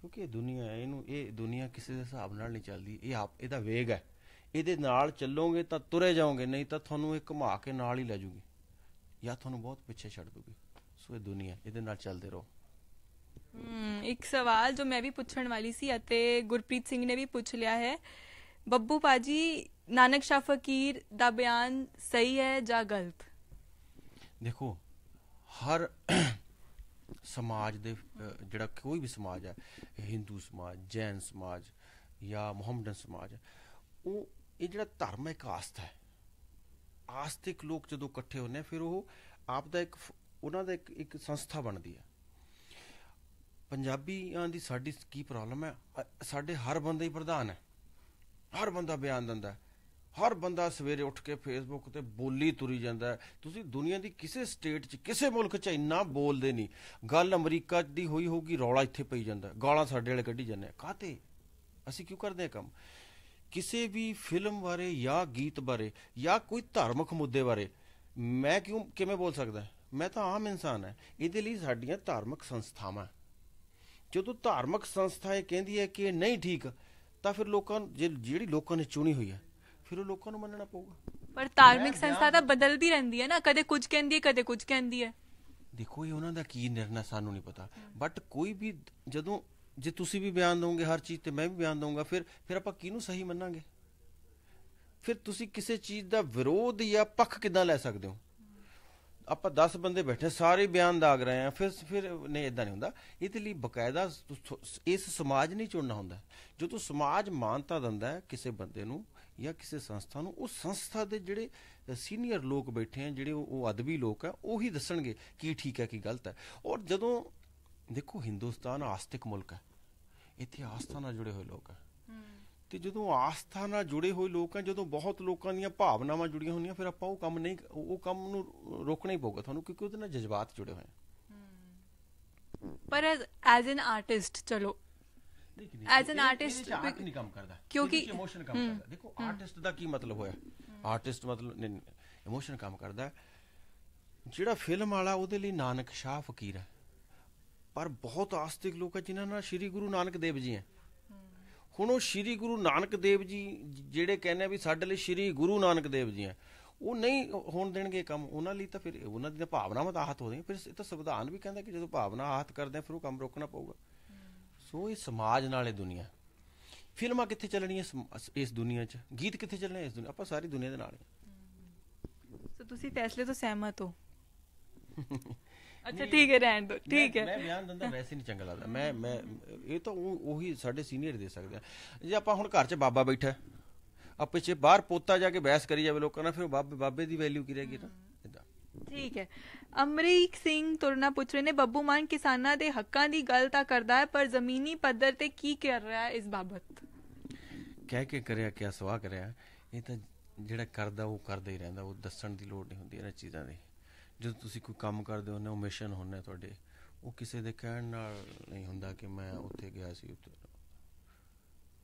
ਕਿਉਂਕਿ ਇਹ ਦੁਨੀਆ ਹੈ ਇਹਨੂੰ ਇਹ ਦੁਨੀਆ ਕਿਸੇ ਦੇ ਹਿਸਾਬ ਨਾਲ ਨਹੀਂ ਚੱਲਦੀ ਇਹ ਆਪ ਇਹਦਾ ਵੇਗ ਹੈ ਇਹਦੇ ਨਾਲ ਚੱਲੋਗੇ ਤਾਂ ਤੁਰੇ ਜਾਓਗੇ ਨਹੀਂ ਤਾਂ ਤੁਹਾਨੂੰ ਇਹ ਘੁਮਾ ਕੇ ਨਾਲ ਹੀ ਲੈ ਜੂਗੀ ਜਾਂ ਤੁਹਾਨੂੰ ਬਹੁਤ ਪਿੱਛੇ ਛੱਡ ਦੂਗੀ ਸੋ ਇਹ ਦੁਨੀਆ ਇਹਦੇ ਨਾਲ ਚੱਲਦੇ ਰਹੋ ਇੱਕ ਸਵਾਲ ਜੋ ਮੈਂ ਵੀ ਪੁੱਛਣ ਵਾਲੀ ਸੀ ਅਤੇ ਗੁਰਪ੍ਰੀਤ ਸਿੰਘ ਨੇ ਵੀ ਪੁੱਛ ਲਿਆ ਹੈ ਬੱਬੂ ਬਾਜੀ ਨਾਨਕ ਸ਼ਾ ਫਕੀਰ ਦਾ ਬਿਆਨ ਸਹੀ ਹੈ ਜਾਂ ਗਲਤ ਦੇਖੋ ਹਰ ਸਮਾਜ ਦੇ ਜਿਹੜਾ ਕੋਈ ਵੀ ਸਮਾਜ ਹੈ ਹਿੰਦੂ ਸਮਾਜ ਜੈਨ ਸਮਾਜ ਜਾਂ ਮੁਹੰਮਦਨ ਸਮਾਜ ਉਹ ਇਹ ਜਿਹੜਾ ਧਰਮ ਇੱਕ ਆਸਥਾ ਹੈ ਆਸਤਿਕ ਲੋਕ ਜਦੋਂ ਇਕੱਠੇ ਹੁੰਦੇ ਫਿਰ ਉਹ ਆਪ ਦਾ ਇੱਕ ਉਹਨਾਂ ਦਾ ਇੱਕ ਇੱਕ ਸੰਸਥਾ ਬਣਦੀ ਹੈ ਪੰਜਾਬੀਆਂ ਦੀ ਸਾਡੀ ਕੀ ਪ੍ਰੋਬਲਮ ਹੈ ਸਾਡੇ ਹਰ ਬੰਦੇ ਹੀ ਪ੍ਰਧਾਨ ਹੈ ਹਰ ਬੰਦਾ ਬਿਆਨ ਦਿੰਦਾ ਹਰ ਬੰਦਾ ਸਵੇਰੇ ਉੱਠ ਕੇ ਫੇਸਬੁੱਕ ਤੇ ਬੋਲੀ ਤੁਰੀ ਜਾਂਦਾ ਤੁਸੀਂ ਦੁਨੀਆ ਦੀ ਕਿਸੇ ਸਟੇਟ 'ਚ ਕਿਸੇ ਮੁਲਕ 'ਚ ਇੰਨਾ ਬੋਲਦੇ ਨਹੀਂ ਗੱਲ ਅਮਰੀਕਾ ਦੀ ਹੋਈ ਹੋਗੀ ਰੌਲਾ ਇੱਥੇ ਪਈ ਜਾਂਦਾ ਗਾਲਾਂ ਸਾਡੇ ਵਾਲੇ ਕੱਢੀ ਜਾਂਦੇ ਕਾਤੇ ਅਸੀਂ ਕਿਉਂ ਕਰਦੇ ਆ ਕੰਮ ਕਿਸੇ ਵੀ ਫਿਲਮ ਬਾਰੇ ਜਾਂ ਗੀਤ ਬਾਰੇ ਜਾਂ ਕੋਈ ਧਾਰਮਿਕ ਮੁੱਦੇ ਬਾਰੇ ਮੈਂ ਕਿਉਂ ਕਿਵੇਂ ਬੋਲ ਸਕਦਾ ਮੈਂ ਤਾਂ ਆਮ ਇਨਸਾਨ ਹਾਂ ਇਹਦੇ ਲਈ ਸਾਡੀਆਂ ਧਾਰਮਿਕ ਸੰਸਥਾਵਾਂ ਜਦੋਂ ਧਾਰਮਿਕ ਸੰਸਥਾ ਇਹ ਕਹਿੰਦੀ ਹੈ ਕਿ ਨਹੀਂ ਠੀਕ ਤਾਂ ਫਿਰ ਲੋਕਾਂ ਜਿਹੜੀ ਲੋਕਾਂ ਨੇ ਚੁਣੀ ਹੋਈ ਹੈ ਫਿਰ ਉਹ ਲੋਕਾਂ ਨੂੰ ਮੰਨਣਾ ਪਊਗਾ ਪਰ ਧਾਰਮਿਕ ਸੰਸਥਾ ਤਾਂ ਬਦਲਦੀ ਰਹਿੰਦੀ ਹੈ ਨਾ ਕਦੇ ਕੁਝ ਕਹਿੰਦੀ ਹੈ ਕਦੇ ਕੁਝ ਕਹਿੰਦੀ ਹੈ ਦੇਖੋ ਇਹ ਉਹਨਾਂ ਦਾ ਕੀ ਨਿਰਣਾ ਸਾਨੂੰ ਨਹੀਂ ਪਤਾ ਬਟ ਕੋਈ ਵੀ ਜਦੋਂ ਜੇ ਤੁਸੀਂ ਵੀ ਬਿਆਨ ਦੋਗੇ ਹਰ ਚੀਜ਼ ਤੇ ਮੈਂ ਵੀ ਬਿਆਨ ਦਊਗਾ ਫਿਰ ਫਿਰ ਆਪਾਂ ਕਿਹਨੂੰ ਸਹੀ ਮੰਨਾਂਗੇ ਫਿਰ ਤੁਸੀਂ ਕਿਸੇ ਚੀਜ਼ ਦਾ ਵਿਰੋਧ ਜਾਂ ਪੱਖ ਕਿਦਾਂ ਲੈ ਸਕਦੇ ਹੋ ਆਪਾਂ 10 ਬੰਦੇ ਬੈਠੇ ਸਾਰੇ ਬਿਆਨ ਦਾਗ ਰਹੇ ਆ ਫਿਰ ਫਿਰ ਨਹੀਂ ਇਦਾਂ ਨਹੀਂ ਹੁੰਦਾ ਇਹਦੇ ਲਈ ਬਕਾਇਦਾ ਇਸ ਸਮਾਜ ਨਹੀਂ ਚੁਣਨਾ ਹੁੰਦਾ ਤੂੰ ਸਮਾਜ ਮਾਨਤਾ ਦਿੰਦਾ ਹੈ ਕਿਸੇ ਬੰਦੇ ਨੂੰ ਜਾਂ ਕਿਸੇ ਸੰਸਥਾ ਨੂੰ ਉਹ ਸੰਸਥਾ ਦੇ ਜਿਹੜੇ ਸੀਨੀਅਰ ਲੋਕ ਬੈਠੇ ਆ ਜਿਹੜੇ ਉਹ ਅਦਬੀ ਲੋਕ ਆ ਉਹੀ ਦੱਸਣਗੇ ਕੀ ਠੀਕ ਹੈ ਕੀ ਗਲਤ ਹੈ ਔਰ ਜਦੋਂ ਦੇਖੋ ਹਿੰਦੁਸਤਾਨ ਆਸਤਿਕ ਮੁਲਕ ਹੈ ਇਤਿਹਾਸ ਆਸਥਾ ਨਾਲ ਜੁੜੇ ਹੋਏ ਲੋਕ ਆ ਤੇ ਜਦੋਂ ਆਸਥਾ ਨਾਲ ਜੁੜੇ ਹੋਏ ਲੋਕ ਆ ਜਦੋਂ ਬਹੁਤ ਲੋਕਾਂ ਦੀਆਂ ਭਾਵਨਾਵਾਂ ਜੁੜੀਆਂ ਹੁੰਦੀਆਂ ਫਿਰ ਆਪਾਂ ਉਹ ਕੰਮ ਨਹੀਂ ਉਹ ਕੰਮ ਨੂੰ ਰੋਕਣਾ ਹੀ ਪਊਗਾ ਤੁਹਾਨੂੰ ਕਿਉਂਕਿ ਉਹਦੇ ਨਾਲ ਜਜ਼ਬਾਤ ਜੁੜੇ ਹੋਏ ਆ ਪਰ ਐਜ਼ ਐਨ ਆਰਟਿਸਟ ਚਲੋ ਐਜ਼ ਐਨ ਆਰਟਿਸਟ ਨਹੀਂ ਕੰਮ ਕਰਦਾ ਕਿਉਂਕਿ ਇਮੋਸ਼ਨ ਕੰਮ ਕਰਦਾ ਦੇਖੋ ਆਰਟਿਸਟ ਦਾ ਕੀ ਮਤਲਬ ਹੋਇਆ ਆਰਟਿਸਟ ਮਤਲਬ ਇਮੋਸ਼ਨ ਕੰਮ ਕਰਦਾ ਜਿਹੜਾ ਫਿਲਮ ਵਾਲਾ ਉਹਦੇ ਲਈ ਨਾਨਕ ਸ਼ਾਹ ਫਕੀਰ ਹੈ ਪਰ ਬਹੁਤ ਆਸਤਿਕ ਲੋਕ ਹੈ ਜਿਨ੍ਹਾਂ ਨਾਲ ਸ੍ਰੀ ਗੁਰੂ ਨਾਨਕ ਦੇਵ ਜੀ ਹੈ ਹੁਣ ਉਹ ਸ੍ਰੀ ਗੁਰੂ ਨਾਨਕ ਦੇਵ ਜੀ ਜਿਹੜੇ ਕਹਿੰਦੇ ਆ ਵੀ ਸਾਡੇ ਲਈ ਸ੍ਰੀ ਗੁਰੂ ਨਾਨਕ ਦੇਵ ਜੀ ਆ ਉਹ ਨਹੀਂ ਹੋਣ ਦੇਣਗੇ ਕੰਮ ਉਹਨਾਂ ਲਈ ਤਾਂ ਫਿਰ ਉਹਨਾਂ ਦੀਆਂ ਭਾਵਨਾਵਾਂ ਤਾਂ ਆਹਤ ਹੋ ਰਹੀਆਂ ਫਿਰ ਇਹ ਤਾਂ ਸੰਵਿਧਾਨ ਵੀ ਕਹਿੰਦਾ ਕਿ ਜਦੋਂ ਭਾਵਨਾ ਆਹਤ ਕਰਦੇ ਆ ਫਿਰ ਉਹ ਕੰਮ ਰੋਕਣਾ ਪਊਗਾ ਸੋ ਇਹ ਸਮਾਜ ਨਾਲੇ ਦੁਨੀਆ ਫਿਲਮਾਂ ਕਿੱਥੇ ਚੱਲਣੀਆਂ ਇਸ ਦੁਨੀਆ 'ਚ ਗੀਤ ਕਿੱਥੇ ਚੱਲਣੇ ਇਸ ਦੁਨੀਆ ਆਪਾਂ ਸਾਰੀ ਦੁਨੀਆ ਦੇ ਨਾਲ ਸੋ ਤੁਸੀਂ ਫੈਸਲੇ ਤੋਂ ਸਹਿਮਤ ਹੋ ਅੱਛਾ ਠੀਕ ਹੈ ਰਹਿਣ ਦੋ ਠੀਕ ਹੈ ਮੈਂ ਬਿਆਨ ਦਿੰਦਾ ਵੈਸੇ ਨਹੀਂ ਚੰਗਾ ਲੱਗਦਾ ਮੈਂ ਮੈਂ ਇਹ ਤਾਂ ਉਹੀ ਸਾਡੇ ਸੀਨੀਅਰ ਦੇ ਸਕਦੇ ਆ ਜੇ ਆਪਾਂ ਹੁਣ ਘਰ 'ਚ ਬਾਬਾ ਬੈਠਾ ਆ ਪਿੱਛੇ ਬਾਹਰ ਪੋਤਾ ਜਾ ਕੇ ਬਹਿਸ ਕਰੀ ਜਾਵੇ ਲੋਕਾਂ ਨਾਲ ਫਿਰ ਬਾਬੇ ਬਾਬੇ ਦੀ ਵੈਲਿਊ ਕੀ ਰਹੇਗੀ ਤਾਂ ਇਦਾਂ ਠੀਕ ਹੈ ਅਮਰੀਕ ਸਿੰਘ ਤੁਰਨਾ ਪੁੱਛ ਰਹੇ ਨੇ ਬੱਬੂ ਮਾਨ ਕਿਸਾਨਾਂ ਦੇ ਹੱਕਾਂ ਦੀ ਗੱਲ ਤਾਂ ਕਰਦਾ ਹੈ ਪਰ ਜ਼ਮੀਨੀ ਪੱਧਰ ਤੇ ਕੀ ਕਰ ਰਿਹਾ ਹੈ ਇਸ ਬਾਬਤ ਕਹਿ ਕੇ ਕਰਿਆ ਕਿਆ ਸਵਾ ਕਰਿਆ ਇਹ ਤਾਂ ਜਿਹੜਾ ਕਰਦਾ ਉਹ ਕਰਦਾ ਹੀ ਰਹਿੰਦਾ ਉਹ ਦੱਸਣ ਦੀ ਲੋੜ ਨਹੀਂ ਹੁੰਦੀ ਇਹਨਾਂ ਚੀਜ਼ਾਂ ਦੀ ਜਦ ਤੁਸੀਂ ਕੋਈ ਕੰਮ ਕਰਦੇ ਹੋ ਨਾ ਉਹ ਮਿਸ਼ਨ ਹੁੰਦਾ ਤੁਹਾਡੇ ਉਹ ਕਿਸੇ ਦੇ ਕਹਿਣ ਨਾਲ ਨਹੀਂ ਹੁੰਦਾ ਕਿ ਮੈਂ ਉੱਥੇ ਗਿਆ ਸੀ ਉੱਥੇ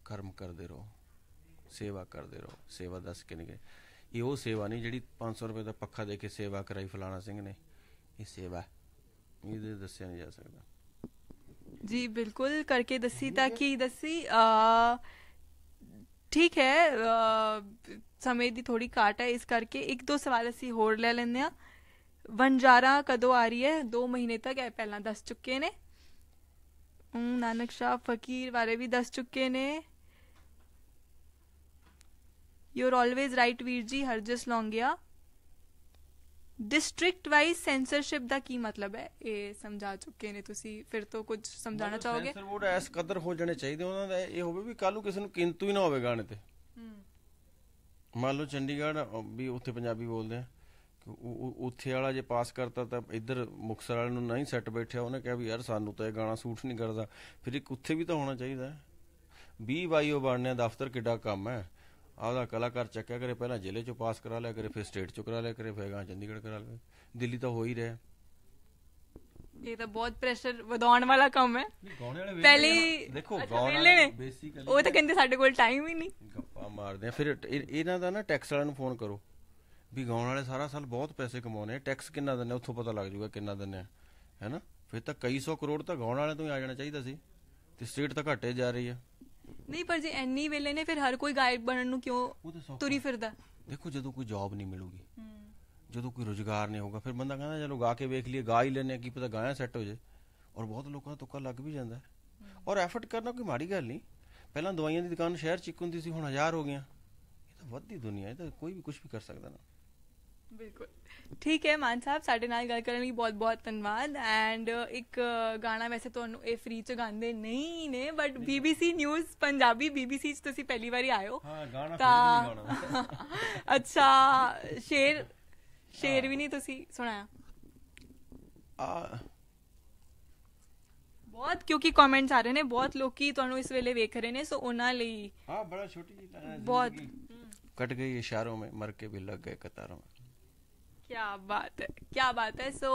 ਕਰਮ ਕਰਦੇ ਰਹੋ ਸੇਵਾ ਕਰਦੇ ਰਹੋ ਸੇਵਾ ਦੱਸ ਕੇ ਨਹੀਂ ਇਹ ਉਹ ਸੇਵਾ ਨਹੀਂ ਜਿਹੜੀ 500 ਰੁਪਏ ਦਾ ਪੱਖਾ ਦੇ ਕੇ ਸੇਵਾ ਕਰਾਈ ਫਲਾਣਾ ਸਿੰਘ ਨੇ ਇਹ ਸੇਵਾ ਇਹਦੇ ਦੱਸਿਆ ਨਹੀਂ ਜਾ ਸਕਦਾ ਜੀ ਬਿਲਕੁਲ ਕਰਕੇ ਦੱਸੀ ਤਾਂ ਕਿ ਦੱਸੀ ਆ ਠੀਕ ਹੈ ਸਮੇਂ ਦੀ ਥੋੜੀ ਘਾਟ ਹੈ ਇਸ ਕਰਕੇ ਇੱਕ ਦੋ ਸਵਾਲ ਅਸੀਂ ਹੋਰ ਲੈ ਲੈਂਦੇ ਆ ਵਨਜਾਰਾ ਕਦੋਂ ਆ ਰਹੀ ਹੈ 2 ਮਹੀਨੇ ਤੱਕ ਹੈ ਪਹਿਲਾਂ ਦੱਸ ਚੁੱਕੇ ਨੇ ਨਾਨਕ ਸ਼ਾਹ ਫਕੀਰ ਬਾਰੇ ਵੀ ਦੱਸ ਚੁੱਕੇ ਨੇ ਯੂ ਆਰ ਆਲਵੇਜ਼ ਰਾਈਟ ਵੀਰ ਜੀ Harjas Longia district wise censorship ਦਾ ਕੀ ਮਤਲਬ ਹੈ ਇਹ ਸਮਝਾ ਚੁੱਕੇ ਨੇ ਤੁਸੀਂ ਫਿਰ ਤੋਂ ਕੁਝ ਸਮਝਾਣਾ ਚਾਹੋਗੇ ਸੈਂਸਰ ਬੋਰਡ ਐਸ ਕਦਰ ਹੋ ਜਾਣੇ ਚਾਹੀਦੇ ਉਹਨਾਂ ਦਾ ਇਹ ਹੋਵੇ ਵੀ ਕੱਲ ਨੂੰ ਕਿਸੇ ਨੂੰ ਕਿੰਤੂ ਹੀ ਨਾ ਹੋਵੇ ਗਾਣੇ ਤੇ ਮੰਨ ਲਓ ਚੰਡੀਗੜ੍ਹ ਵੀ ਉੱਥੇ ਪੰਜਾਬੀ ਬੋਲਦੇ ਆ ਉੱਥੇ ਵਾਲਾ ਜੇ ਪਾਸ ਕਰਤਾ ਤਾਂ ਇੱਧਰ ਮੁਕਸਰ ਵਾਲੇ ਨੂੰ ਨਹੀਂ ਸੈੱਟ ਬੈਠਿਆ ਉਹਨੇ ਕਿਹਾ ਵੀ ਯਾਰ ਸਾਨੂੰ ਤਾਂ ਇਹ ਗਾਣਾ ਸੂਟ ਨਹੀਂ ਕਰਦਾ ਫਿਰ ਇੱਕ ਉੱਥੇ ਵੀ ਤਾਂ ਹੋਣਾ ਚਾਹੀਦਾ 20 ਬਾਈਓ ਬਣਨੇ ਦਫ਼ਤਰ ਕਿੱਡਾ ਕੰਮ ਹੈ ਆਹਦਾ ਕਲਾਕਾਰ ਚੱਕਿਆ ਕਰੇ ਪਹਿਲਾਂ ਜ਼ਿਲ੍ਹੇ ਚੋਂ ਪਾਸ ਕਰਾ ਲਿਆ ਕਰੇ ਫਿਰ ਸਟੇਟ ਚੋਂ ਕਰਾ ਲਿਆ ਕਰੇ ਫਿਰ ਗਾਂ ਚੰਡੀਗੜ੍ਹ ਕਰਾ ਲਿਆ ਦਿੱਲੀ ਤਾਂ ਹੋ ਹੀ ਰਿਹਾ ਇਹ ਤਾਂ ਬਹੁਤ ਪ੍ਰੈਸ਼ਰ ਵਧਾਉਣ ਵਾਲਾ ਕੰਮ ਹੈ ਪਹਿਲੇ ਦੇਖੋ ਗਾਉਣ ਬੇਸਿਕਲੀ ਉਹ ਤਾਂ ਕਹਿੰਦੇ ਸਾਡੇ ਕੋਲ ਟਾਈਮ ਹੀ ਨਹੀਂ ਗੱਪਾਂ ਮਾਰਦੇ ਆ ਫਿਰ ਇਹਨਾਂ ਦਾ ਨਾ ਟੈਕਸ ਵਾਲਿਆਂ ਨੂੰ ਫੋਨ ਕਰੋ ਵੀ ਗਾਉਣ ਵਾਲੇ ਸਾਰਾ ਸਾਲ ਬਹੁਤ ਪੈਸੇ ਕਮਾਉਣੇ ਟੈਕਸ ਕਿੰਨਾ ਦਿੰਨੇ ਉੱਥੋਂ ਪਤਾ ਲੱਗ ਜਾਊਗਾ ਕਿੰਨਾ ਦਿੰਨੇ ਹੈਨਾ ਫਿਰ ਤਾਂ ਕਈ ਸੌ ਕਰੋੜ ਤਾਂ ਗਾਉਣ ਵਾਲੇ ਤੋਂ ਹੀ ਆ ਜਾਣਾ ਚਾਹੀਦਾ ਸੀ ਤੇ ਸਟੇਟ ਤਾਂ ਘਟੇ ਜਾ ਰਹੀ ਹੈ ਨਹੀਂ ਪਰ ਜੇ ਐਨੀ ਵੇਲੇ ਨੇ ਫਿਰ ਹਰ ਕੋਈ ਗਾਇਕ ਬਣਨ ਨੂੰ ਕਿਉਂ ਤੁਰੀ ਫਿਰਦਾ ਦੇਖੋ ਜਦੋਂ ਕੋਈ ਜੌਬ ਨਹੀਂ ਮਿਲੂਗੀ ਜਦੋਂ ਕੋਈ ਰੋਜ਼ਗਾਰ ਨਹੀਂ ਹੋਊਗਾ ਫਿਰ ਬੰਦਾ ਕਹਿੰਦਾ ਚਲੋ ਗਾ ਕੇ ਵੇਖ ਲਈਏ ਗਾ ਹੀ ਲੈਨੇ ਕੀ ਪਤਾ ਗਾਇਆ ਸੈੱਟ ਹੋ ਜੇ ਔਰ ਬਹੁਤ ਲੋਕਾਂ ਦਾ ਤੁੱਕਾ ਲੱਗ ਵੀ ਜਾਂਦਾ ਔਰ ਐਫਰਟ ਕਰਨਾ ਕੋਈ ਮਾੜੀ ਗੱਲ ਨਹੀਂ ਪਹਿਲਾਂ ਦਵਾਈਆਂ ਦੀ ਦੁਕਾਨ ਸ਼ਹਿਰ ਚ ਇੱਕ ਹੁੰਦੀ ਸੀ ਹੁਣ ਹਜ਼ਾਰ ਹੋ ਗਈਆਂ ਇਹ ਤਾਂ ਵੱਧਦੀ ਦੁਨੀਆ ਇਹ ਤਾਂ ਕੋਈ ਵੀ ਕੁਝ ਵੀ ਕਰ ਸਕਦਾ ਨਾ ਬਿਲਕੁਲ ਠੀਕ ਹੈ ਮਾਨ ਸਾਹਿਬ ਸਾਡੇ ਨਾਲ ਗੱਲ ਕਰਨ ਲਈ ਬਹੁਤ-ਬਹੁਤ ਧੰਨਵਾਦ ਐਂਡ ਇੱਕ ਗਾਣਾ ਵੈਸੇ ਤੁਹਾਨੂੰ ਇਹ ਫ੍ਰੀ ਚ ਗਾਉਂਦੇ ਨਹੀਂ ਨੇ but BBC news Punjabi BBC ਚ ਤੁਸੀਂ ਪਹਿਲੀ ਵਾਰੀ ਆਇਓ ਹਾਂ ਗਾਣਾ ਗਾਉਣਾ ਅੱਛਾ ਸ਼ੇਰ ਸ਼ੇਰ ਵੀ ਨਹੀਂ ਤੁਸੀਂ ਸੁਣਾਇਆ ਆ ਬਹੁਤ ਕਿਉਂਕਿ ਕਮੈਂਟਸ ਆ ਰਹੇ ਨੇ ਬਹੁਤ ਲੋਕੀ ਤੁਹਾਨੂੰ ਇਸ ਵੇਲੇ ਵੇਖ ਰਹੇ ਨੇ ਸੋ ਉਹਨਾਂ ਲਈ ਹਾਂ ਬੜਾ ਛੋਟੀ ਜੀ ਬਹੁਤ ਕਟ ਗਈ ਇਸ਼ਾਰੋਂ ਮੇ ਮਰ ਕੇ ਵੀ ਲੱਗ ਗਏ ਕਤਾਰੋਂ ਮੇ ਕਿਆ ਬਾਤ ਹੈ ਕਿਆ ਬਾਤ ਹੈ ਸੋ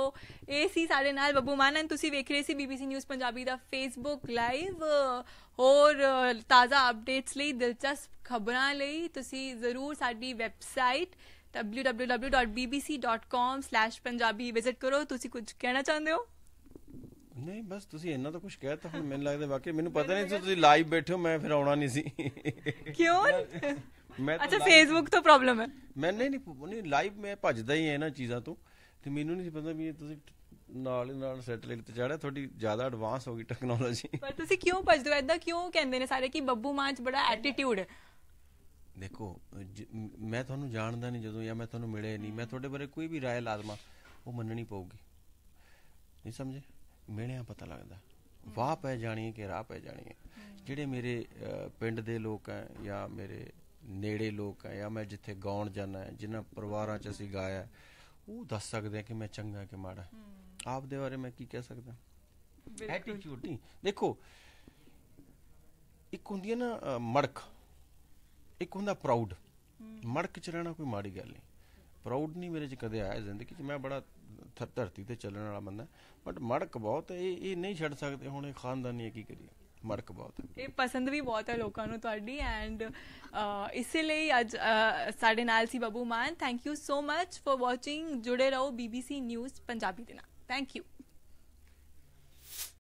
ਇਹ ਸੀ ਸਾਡੇ ਨਾਲ ਬੱਬੂ ਮਾਨਨ ਤੁਸੀਂ ਵੇਖ ਰਹੇ ਸੀ ਬੀਬੀਸੀ ਨਿਊਜ਼ ਪੰਜਾਬੀ ਦਾ ਫੇਸਬੁੱਕ ਲਾਈਵ ਹੋਰ ਤਾਜ਼ਾ ਅਪਡੇਟਸ ਲਈ ਦਿਲਚਸਪ ਖਬਰਾਂ ਲਈ ਤੁਸੀਂ ਜ਼ਰੂਰ ਸਾਡੀ ਵੈਬਸਾਈਟ www.bbc.com/punjabi ਵਿਜ਼ਿਟ ਕਰੋ ਤੁਸੀਂ ਕੁਝ ਕਹਿਣਾ ਚਾਹੁੰਦੇ ਹੋ ਨਹੀਂ ਬਸ ਤੁਸੀਂ ਇੰਨਾ ਤਾਂ ਕੁਝ ਕਹਿਤਾ ਹੁਣ ਮੈਨੂੰ ਲੱਗਦਾ ਵਾਕਿਆ ਮੈਨੂੰ ਪਤਾ ਨਹੀਂ ਤੁਸੀਂ ਲਾਈਵ ਬੈਠੇ ਹੋ ਮੈਂ ਫਿਰ ਆਉਣਾ ਨਹੀਂ ਸੀ ਕਿਉਂ ਮੈਂ ਅੱਛਾ ਫੇਸਬੁੱਕ ਤੋਂ ਪ੍ਰੋਬਲਮ ਹੈ ਮੈਂ ਨਹੀਂ ਨਹੀਂ ਲਾਈਵ ਮੈਂ ਭੱਜਦਾ ਹੀ ਐ ਇਹਨਾਂ ਚੀਜ਼ਾਂ ਤੋਂ ਤੇ ਮੈਨੂੰ ਨਹੀਂ ਪਤਾ ਵੀ ਤੁਸੀਂ ਨਾਲ ਨਾਲ ਸੈਟੇਲਾਈਟ ਤੇ ਚੜਾ ਤੁਹਾਡੀ ਜ਼ਿਆਦਾ ਐਡਵਾਂਸ ਹੋ ਗਈ ਟੈਕਨੋਲੋਜੀ ਪਰ ਤੁਸੀਂ ਕਿਉਂ ਭੱਜਦੇ ਹੋ ਐਦਾਂ ਕਿਉਂ ਕਹਿੰਦੇ ਨੇ ਸਾਰੇ ਕਿ ਬੱਬੂ ਮਾਂ 'ਚ ਬੜਾ ਐਟੀਟਿਊਡ ਦੇਖੋ ਮੈਂ ਤੁਹਾਨੂੰ ਜਾਣਦਾ ਨਹੀਂ ਜਦੋਂ ਜਾਂ ਮੈਂ ਤੁਹਾਨੂੰ ਮਿਲੇ ਨਹੀਂ ਮੈਂ ਤੁਹਾਡੇ ਬਾਰੇ ਕੋਈ ਵੀ رائے ਲਾਜ਼ਮਾ ਉਹ ਮੰਨਣੀ ਪਊਗੀ ਨਹੀਂ ਸਮਝੇ ਮਿਲਿਆ ਪਤਾ ਲੱਗਦਾ ਵਾਹ ਪੈ ਜਾਣੀ ਕਿ ਰਾਹ ਪੈ ਜਾਣੀ ਜਿਹੜੇ ਮੇਰੇ ਪਿੰਡ ਦੇ ਲੋਕ ਆ ਜਾਂ ਮੇਰੇ ਨੇੜੇ ਲੋਕ ਆ ਜਾਂ ਮੈਂ ਜਿੱਥੇ ਗਾਉਣ ਜਾਣਾ ਹੈ ਜਿਨ੍ਹਾਂ ਪਰਿਵਾਰਾਂ 'ਚ ਅਸੀਂ ਗਾਇਆ ਉਹ ਦੱਸ ਸਕਦੇ ਆ ਕਿ ਮੈਂ ਚੰਗਾ ਕਿ ਮਾੜਾ ਆਪ ਦੇ ਬਾਰੇ ਮੈਂ ਕੀ ਕਹਿ ਸਕਦਾ ਐਟੀਟਿਊਡ ਨਹੀਂ ਦੇਖੋ ਇੱਕ ਹੁੰਦੀ ਹੈ ਨਾ ਮੜਕ ਇੱਕ ਹੁੰਦਾ ਪ੍ਰਾਊਡ ਮੜਕ 'ਚ ਰਹਿਣਾ ਕੋਈ ਮਾੜੀ ਗੱਲ ਨਹੀਂ ਪ੍ਰਾਊਡ ਨਹੀਂ ਮੇਰੇ 'ਚ ਕਦੇ ਆਇਆ ਜ਼ਿੰਦਗੀ 'ਚ ਮੈਂ ਬੜਾ ਧਰਤੀ ਤੇ ਚੱਲਣ ਵਾਲਾ ਬੰਦਾ ਬਟ ਮੜਕ ਬਹੁਤ ਇਹ ਇਹ ਨਹੀਂ ਛੱਡ ਸਕਦੇ ਹੁਣ ਇਹ ਖਾਨਦਾਨੀ ਹੈ ਕੀ ਕਰੀਏ ਮੜਕ ਬਹੁਤ ਹੈ ਇਹ ਪਸੰਦ ਵੀ ਬਹੁਤ ਹੈ ਲੋਕਾਂ ਨੂੰ ਤੁਹਾਡੀ ਐਂਡ ਇਸੇ ਲਈ ਅੱਜ ਸਾਡੇ ਨਾਲ ਸੀ Babbu Maan thank you so much for watching ਜੁੜੇ ਰਹੋ BBC ਨਿਊਜ਼ ਪੰਜਾਬੀ ਦੇ ਨਾਲ ਥੈਂਕ ਯੂ